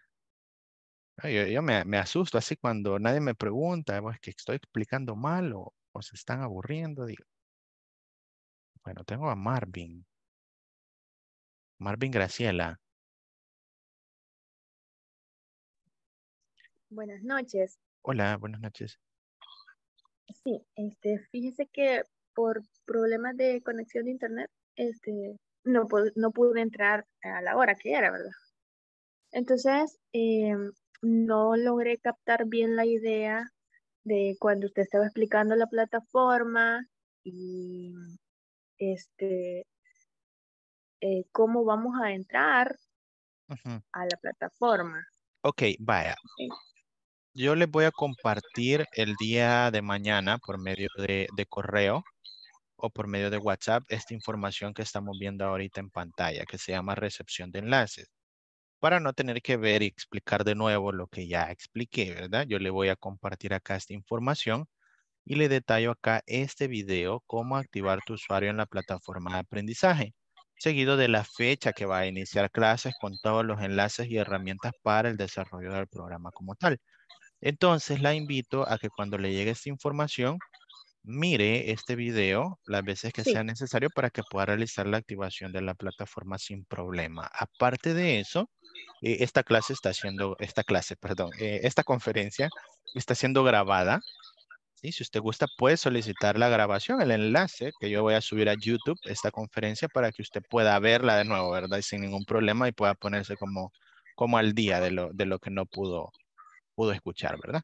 Yo, me, asusto así cuando nadie me pregunta, es que estoy explicando mal o, o se están aburriendo. Digo, bueno, tengo a Marvin. Marvin Graciela. Buenas noches. Hola, buenas noches. Sí, este, fíjese que por problemas de conexión de internet, este, no, no pude entrar a la hora que era, ¿verdad? Entonces, em, no logré captar bien la idea de cuando usted estaba explicando la plataforma y este eh, cómo vamos a entrar a la plataforma. Ok, vaya. Yo les voy a compartir el día de mañana por medio de correo o por medio de WhatsApp esta información que estamos viendo ahorita en pantalla, que se llama recepción de enlaces. Para no tener que ver y explicar de nuevo lo que ya expliqué, ¿verdad? Yo le voy a compartir acá esta información y le detallo acá este video, cómo activar tu usuario en la plataforma de aprendizaje, seguido de la fecha que va a iniciar clases con todos los enlaces y herramientas para el desarrollo del programa como tal. Entonces la invito a que cuando le llegue esta información, mire este video las veces que sea necesario para que pueda realizar la activación de la plataforma sin problema. Aparte de eso, eh, esta clase está siendo, esta clase, perdón, eh, esta conferencia está siendo grabada. Si usted gusta, puede solicitar la grabación, el enlace que yo voy a subir a YouTube, esta conferencia, para que usted pueda verla de nuevo, ¿verdad? Y sin ningún problema y pueda ponerse como, como al día de lo, de lo que no pudo, pudo escuchar, ¿verdad?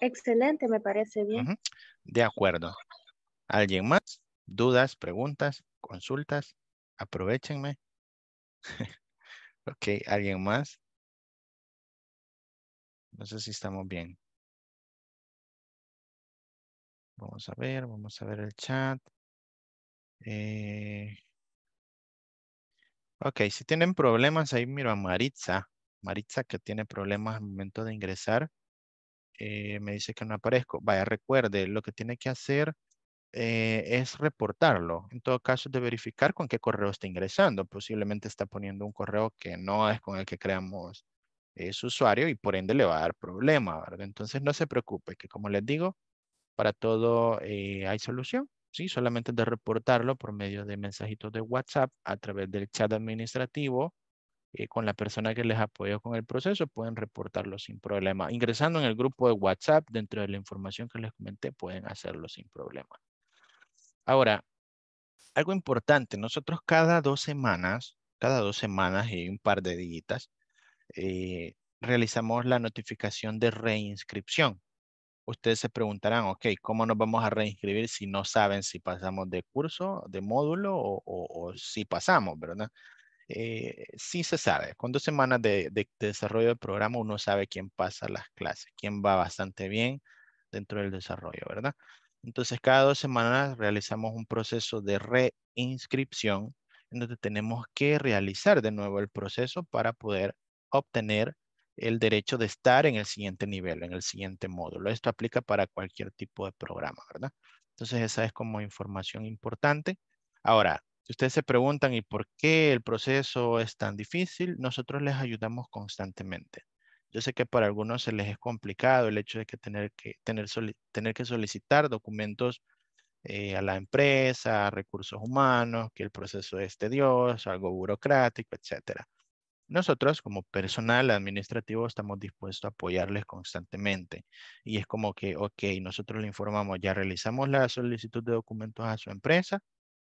Excelente, me parece bien. De acuerdo. ¿Alguien más? ¿Dudas, preguntas, consultas? Aprovechenme. ok, ¿alguien más? No sé si estamos bien. Vamos a ver, vamos a ver el chat. Eh, ok, si tienen problemas, ahí miro a Maritza. Maritza que tiene problemas al momento de ingresar. Eh, me dice que no aparezco. Vaya, recuerde, lo que tiene que hacer eh, es reportarlo. En todo caso, de verificar con qué correo está ingresando. Posiblemente está poniendo un correo que no es con el que creamos eh, su usuario y por ende le va a dar problema, ¿verdad? Entonces no se preocupe, que como les digo, para todo hay solución. Sí, solamente de reportarlo por medio de mensajitos de WhatsApp a través del chat administrativo eh, con la persona que les apoyó con el proceso, pueden reportarlo sin problema. Ingresando en el grupo de WhatsApp, dentro de la información que les comenté, pueden hacerlo sin problema. Ahora, algo importante, nosotros cada dos semanas, cada dos semanas y un par de días, eh, realizamos la notificación de reinscripción. Ustedes se preguntarán, ok, ¿cómo nos vamos a reinscribir si no saben si pasamos de curso, de módulo o si pasamos, verdad? eh, sí se sabe. Con dos semanas de, de, desarrollo del programa uno sabe quién pasa las clases, quién va bastante bien dentro del desarrollo, ¿verdad? Entonces, cada dos semanas realizamos un proceso de reinscripción en donde tenemos que realizar de nuevo el proceso para poder obtener el derecho de estar en el siguiente nivel, en el siguiente módulo. Esto aplica para cualquier tipo de programa, ¿verdad? Entonces, esa es como información importante. Ahora, si ustedes se preguntan, ¿y por qué el proceso es tan difícil? Nosotros les ayudamos constantemente. Yo sé que para algunos se les es complicado el hecho de que tener que, tener que solicitar documentos eh, a la empresa, a recursos humanos, que el proceso es tedioso, algo burocrático, etc. Nosotros como personal administrativo estamos dispuestos a apoyarles constantemente. Y es como que, ok, nosotros le informamos, ya realizamos la solicitud de documentos a su empresa,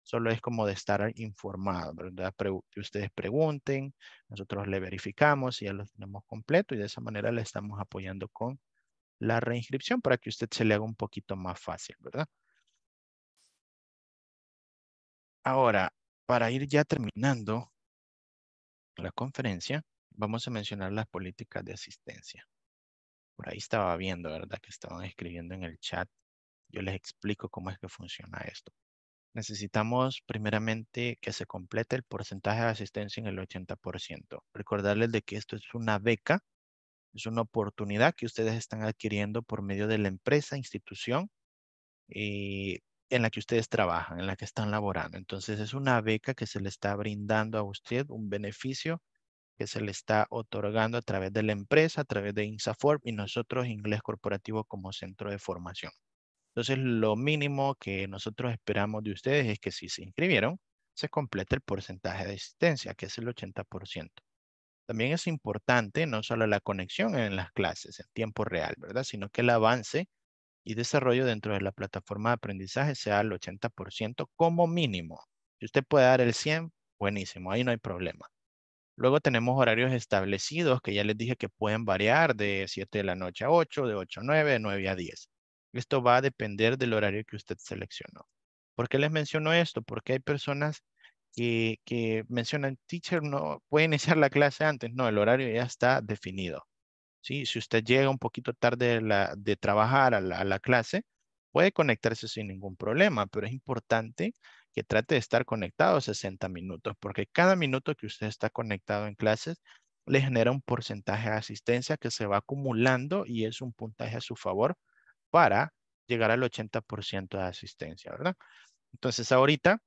solo es como de estar informado, ¿verdad? que ustedes pregunten, nosotros le verificamos y ya lo tenemos completo y de esa manera le estamos apoyando con la reinscripción para que usted se le haga un poquito más fácil, ¿verdad? Ahora, para ir ya terminando la conferencia, vamos a mencionar las políticas de asistencia. Por ahí estaba viendo, ¿verdad? Que estaban escribiendo en el chat. Yo les explico cómo es que funciona esto necesitamos primeramente que se complete el porcentaje de asistencia en el 80%. Recordarles de que esto es una beca, es una oportunidad que ustedes están adquiriendo por medio de la empresa, institución eh, en la que ustedes trabajan, en la que están laborando. Entonces es una beca que se le está brindando a usted, un beneficio que se le está otorgando a través de la empresa, a través de INSAFORM y nosotros Inglés Corporativo como centro de formación. Entonces, lo mínimo que nosotros esperamos de ustedes es que si se inscribieron, se complete el porcentaje de asistencia, que es el 80%. También es importante no solo la conexión en las clases en tiempo real, ¿verdad? Sino que el avance y desarrollo dentro de la plataforma de aprendizaje sea el 80% como mínimo. Si usted puede dar el 100, buenísimo, ahí no hay problema. Luego tenemos horarios establecidos que ya les dije que pueden variar de 7 de la noche a 8, de 8 a 9, de 9 a 10. Esto va a depender del horario que usted seleccionó. ¿Por qué les menciono esto? Porque hay personas que, mencionan, teacher, no puede iniciar la clase antes. No, el horario ya está definido. ¿sí? Si usted llega un poquito tarde de, trabajar a la, a la clase, puede conectarse sin ningún problema, pero es importante que trate de estar conectado 60 minutos, porque cada minuto que usted está conectado en clases le genera un porcentaje de asistencia que se va acumulando y es un puntaje a su favor para llegar al 80% de asistencia, ¿verdad? Entonces ahorita,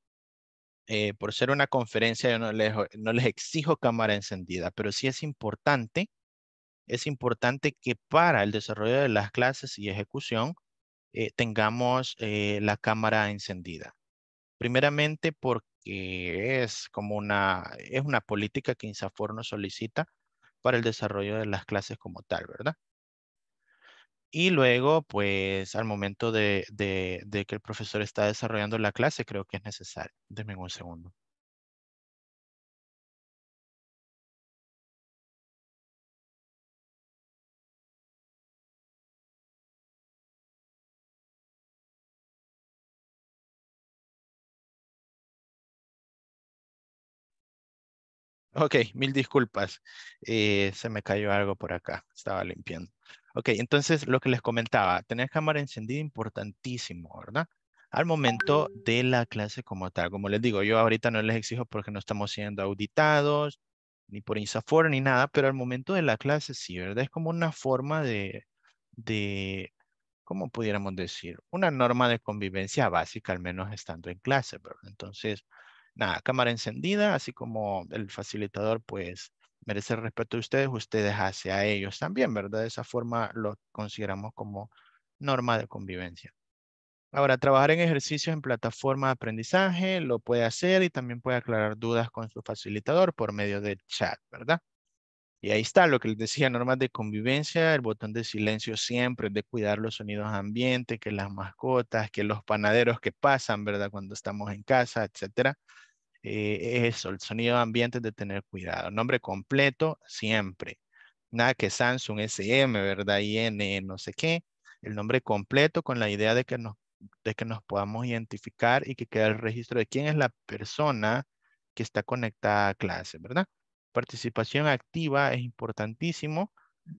eh, por ser una conferencia, yo no les, exijo cámara encendida, pero sí es importante, es importante que para el desarrollo de las clases y ejecución eh, tengamos eh, la cámara encendida. Primeramente porque es como una, es una política que INSAFOR nos solicita para el desarrollo de las clases como tal, ¿verdad? Y luego, pues al momento de, de, que el profesor está desarrollando la clase, creo que es necesario. Deme un segundo. Ok, mil disculpas. Eh, se me cayó algo por acá. Estaba limpiando. Ok, entonces lo que les comentaba, tener cámara encendida importantísimo, ¿verdad? Al momento de la clase como tal. Como les digo, yo ahorita no les exijo porque no estamos siendo auditados, ni por INSAFOR, ni nada, pero al momento de la clase sí, ¿verdad? Es como una forma de, de ¿cómo pudiéramos decir? Una norma de convivencia básica, al menos estando en clase, ¿verdad? Entonces, nada, cámara encendida, así como el facilitador pues merece el respeto de ustedes, ustedes hacia ellos también, ¿verdad? De esa forma lo consideramos como norma de convivencia. Ahora, trabajar en ejercicios en plataforma de aprendizaje lo puede hacer y también puede aclarar dudas con su facilitador por medio de chat, ¿verdad? Y ahí está lo que les decía, normas de convivencia, el botón de silencio siempre, de cuidar los sonidos ambiente, que las mascotas, que los panaderos que pasan, ¿verdad? Cuando estamos en casa, etcétera. Eh, eso, el sonido ambiente es de tener cuidado. Nombre completo, siempre. Nada que Samsung SM, ¿verdad? IN, no sé qué. El nombre completo con la idea de que nos, de que nos podamos identificar y que quede el registro de quién es la persona que está conectada a clase, ¿verdad? Participación activa es importantísimo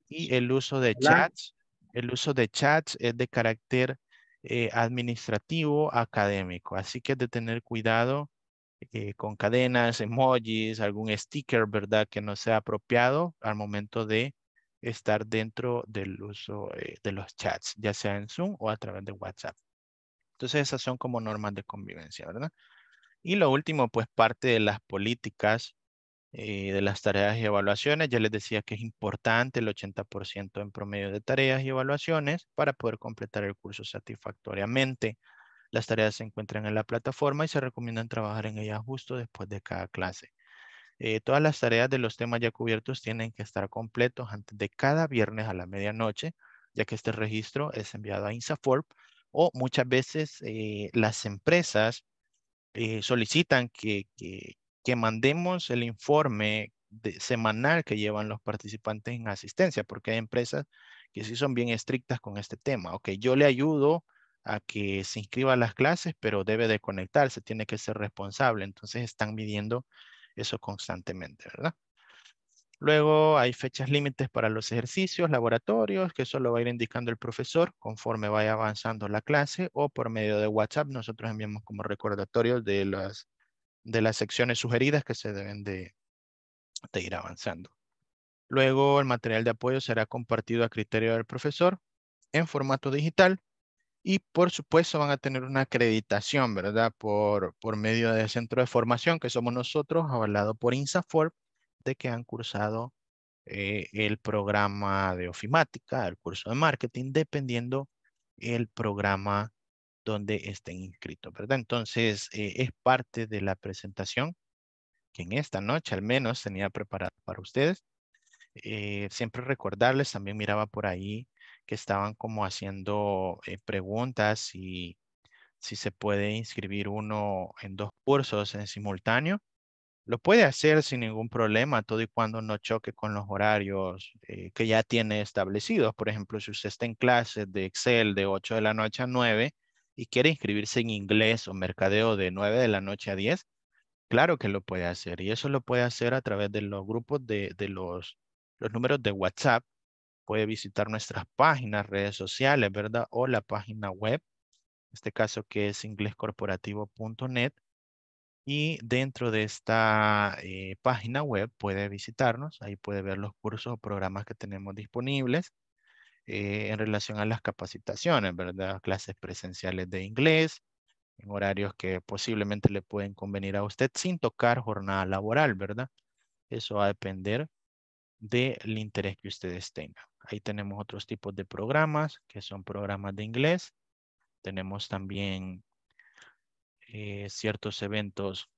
y el uso de chats, el uso de chats es de carácter eh, administrativo académico, así que es de tener cuidado eh, con cadenas, emojis, algún sticker, ¿verdad? Que no sea apropiado al momento de estar dentro del uso eh, de los chats, ya sea en Zoom o a través de WhatsApp. Entonces esas son como normas de convivencia, ¿verdad? Y lo último, pues parte de las políticas eh, de las tareas y evaluaciones. Ya les decía que es importante el 80% en promedio de tareas y evaluaciones para poder completar el curso satisfactoriamente. Las tareas se encuentran en la plataforma y se recomiendan trabajar en ellas justo después de cada clase. Eh, todas las tareas de los temas ya cubiertos tienen que estar completos antes de cada viernes a la medianoche, ya que este registro es enviado a INSAFORP o muchas veces eh, las empresas eh, solicitan que, mandemos el informe semanal que llevan los participantes en asistencia, porque hay empresas que sí son bien estrictas con este tema. Ok, yo le ayudo a que se inscriba a las clases, pero debe de conectarse, tiene que ser responsable. Entonces están midiendo eso constantemente, ¿verdad? Luego hay fechas límites para los ejercicios, laboratorios, que eso lo va a ir indicando el profesor conforme vaya avanzando la clase o por medio de WhatsApp. Nosotros enviamos como recordatorios de las, de las secciones sugeridas que se deben de ir avanzando. Luego el material de apoyo será compartido a criterio del profesor en formato digital y por supuesto van a tener una acreditación, ¿verdad? Por, por medio del centro de formación que somos nosotros, avalado por INSAFOR, de que han cursado eh, el programa de ofimática, el curso de marketing, dependiendo el programa donde estén inscritos, ¿verdad? Entonces, eh, es parte de la presentación que en esta noche al menos tenía preparada para ustedes. Eh, siempre recordarles, también miraba por ahí que estaban como haciendo eh, preguntas y si se puede inscribir uno en dos cursos en simultáneo. Lo puede hacer sin ningún problema, todo y cuando no choque con los horarios eh, que ya tiene establecidos. Por ejemplo, si usted está en clases de Excel de 8 de la noche a 9 y quiere inscribirse en inglés o mercadeo de 9 de la noche a 10, claro que lo puede hacer. Y eso lo puede hacer a través de los grupos de, de los, los números de WhatsApp puede visitar nuestras páginas, redes sociales, ¿verdad? O la página web, en este caso que es inglescorporativo.net. Y dentro de esta eh, página web puede visitarnos, ahí puede ver los cursos o programas que tenemos disponibles eh, en relación a las capacitaciones, ¿verdad? Clases presenciales de inglés, en horarios que posiblemente le pueden convenir a usted sin tocar jornada laboral, ¿verdad? Eso va a depender del interés que ustedes tengan. Ahí tenemos otros tipos de programas, que son programas de inglés. Tenemos también eh, ciertos eventos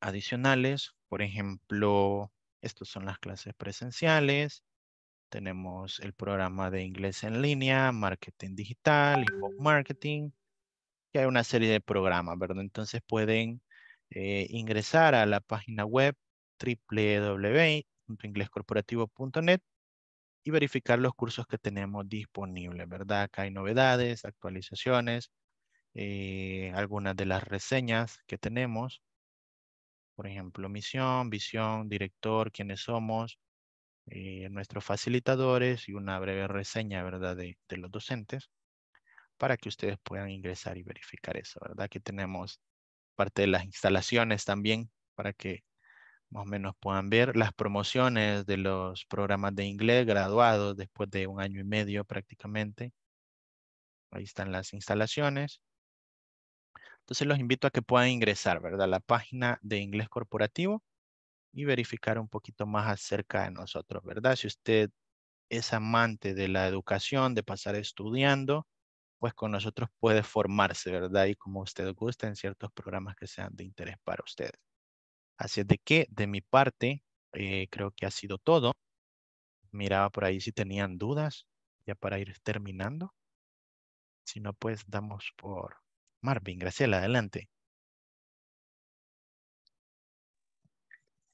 adicionales. Por ejemplo, estas son las clases presenciales. Tenemos el programa de inglés en línea, marketing digital, inbound marketing. Y hay una serie de programas, ¿verdad? Entonces pueden eh, ingresar a la página web www.inglescorporativo.net y verificar los cursos que tenemos disponibles, ¿verdad? Acá hay novedades, actualizaciones, eh, algunas de las reseñas que tenemos. Por ejemplo, misión, visión, director, quiénes somos, eh, nuestros facilitadores y una breve reseña, ¿verdad? De, los docentes para que ustedes puedan ingresar y verificar eso, ¿verdad? que tenemos parte de las instalaciones también para que más o menos puedan ver las promociones de los programas de inglés graduados después de un año y medio prácticamente. Ahí están las instalaciones. Entonces los invito a que puedan ingresar, ¿verdad? La página de inglés corporativo y verificar un poquito más acerca de nosotros, ¿verdad? Si usted es amante de la educación, de pasar estudiando, pues con nosotros puede formarse, ¿verdad? Y como usted gusta en ciertos programas que sean de interés para ustedes. Así es de que de mi parte, eh, creo que ha sido todo. Miraba por ahí si tenían dudas, ya para ir terminando. Si no, pues damos por Marvin. Graciela, adelante.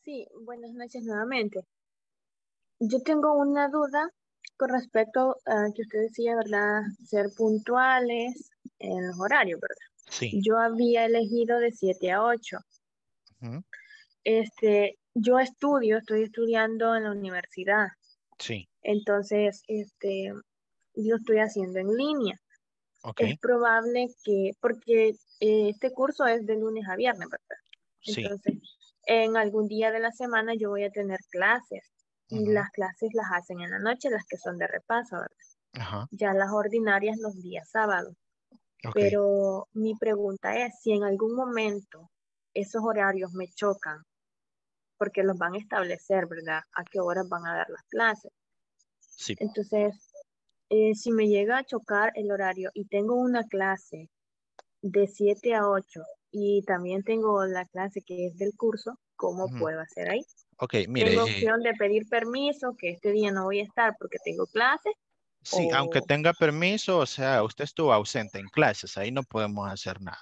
Sí, buenas noches nuevamente. Yo tengo una duda con respecto a que usted decía, ¿verdad? Ser puntuales en los horarios, ¿verdad? Sí. Yo había elegido de 7 a 8 este, yo estudio, estoy estudiando en la universidad. Sí. Entonces, este, yo estoy haciendo en línea. Es probable que, porque eh, este curso es de lunes a viernes, ¿verdad? Entonces, en algún día de la semana yo voy a tener clases y las clases las hacen en la noche, las que son de repaso, ¿verdad? Ajá. Ya las ordinarias los días sábados. Pero mi pregunta es si en algún momento esos horarios me chocan porque los van a establecer, ¿verdad? A qué horas van a dar las clases. Sí. Entonces, eh, si me llega a chocar el horario y tengo una clase de 7 a 8 y también tengo la clase que es del curso, ¿cómo puedo hacer ahí? Ok, mire. Tengo eh, opción de pedir permiso, que este día no voy a estar porque tengo clases. Sí, aunque tenga permiso, o sea, usted estuvo ausente en clases, ahí no podemos hacer nada.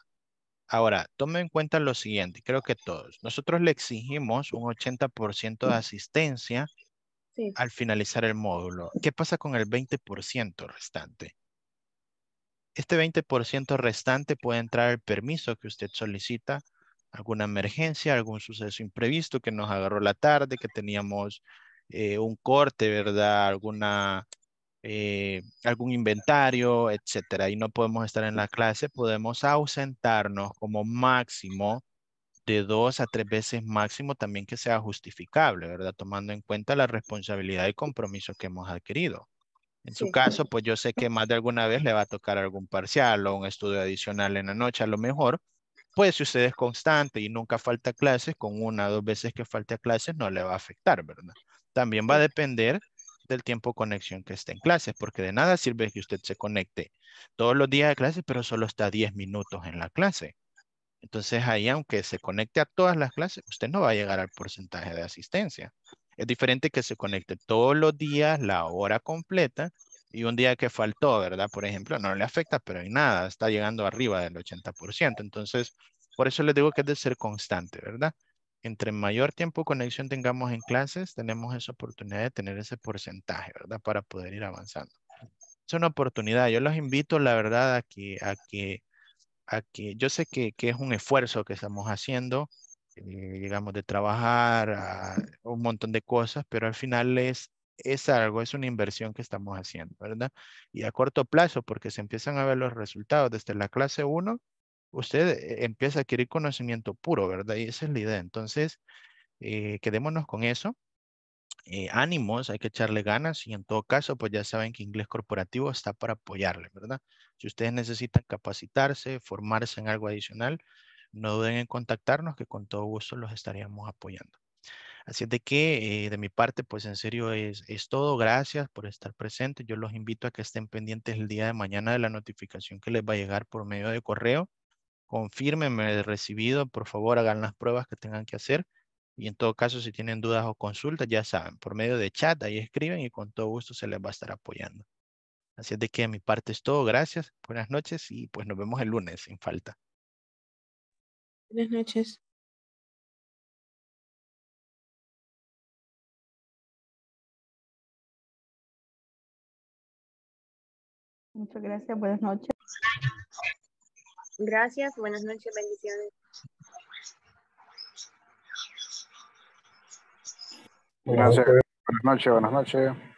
Ahora, tomen en cuenta lo siguiente, creo que todos. Nosotros le exigimos un 80% de asistencia al finalizar el módulo. ¿Qué pasa con el 20% restante? Este 20% restante puede entrar el permiso que usted solicita, alguna emergencia, algún suceso imprevisto que nos agarró la tarde, que teníamos eh, un corte, ¿verdad? Alguna eh, algún inventario, etcétera, y no podemos estar en la clase, podemos ausentarnos como máximo de dos a tres veces máximo también que sea justificable, ¿verdad? Tomando en cuenta la responsabilidad y compromiso que hemos adquirido. En su caso, pues yo sé que más de alguna vez le va a tocar algún parcial o un estudio adicional en la noche, a lo mejor, pues si usted es constante y nunca falta clases, con una o dos veces que falte a clases no le va a afectar, ¿verdad? También va a depender del tiempo conexión que esté en clases, porque de nada sirve que usted se conecte todos los días de clase pero solo está 10 minutos en la clase. Entonces ahí, aunque se conecte a todas las clases, usted no va a llegar al porcentaje de asistencia. Es diferente que se conecte todos los días, la hora completa, y un día que faltó, ¿verdad? Por ejemplo, no le afecta, pero hay nada, está llegando arriba del 80%. Entonces, por eso les digo que es de ser constante, ¿verdad? entre mayor tiempo conexión tengamos en clases, tenemos esa oportunidad de tener ese porcentaje, ¿verdad? Para poder ir avanzando. Es una oportunidad. Yo los invito, la verdad, a que, a que, a que yo sé que, es un esfuerzo que estamos haciendo, eh, digamos, de trabajar, a ah, un montón de cosas, pero al final es, es algo, es una inversión que estamos haciendo, ¿verdad? Y a corto plazo, porque se empiezan a ver los resultados desde la clase 1 usted eh, empieza a adquirir conocimiento puro, ¿verdad? Y esa es la idea. Entonces, eh, quedémonos con eso. Eh, ánimos, hay que echarle ganas y en todo caso, pues ya saben que Inglés Corporativo está para apoyarle, ¿verdad? Si ustedes necesitan capacitarse, formarse en algo adicional, no duden en contactarnos que con todo gusto los estaríamos apoyando. Así es de que de mi parte, pues en serio es, es todo. Gracias por estar presente. Yo los invito a que estén pendientes el día de mañana de la notificación que les va a llegar por medio de correo confírmenme el recibido, por favor hagan las pruebas que tengan que hacer y en todo caso si tienen dudas o consultas ya saben, por medio de chat ahí escriben y con todo gusto se les va a estar apoyando. Así es de que de mi parte es todo, gracias, buenas noches y pues nos vemos el lunes sin falta. Buenas noches. Muchas gracias, buenas noches. Gracias, buenas noches, bendiciones. Gracias, buenas noches, buenas noches.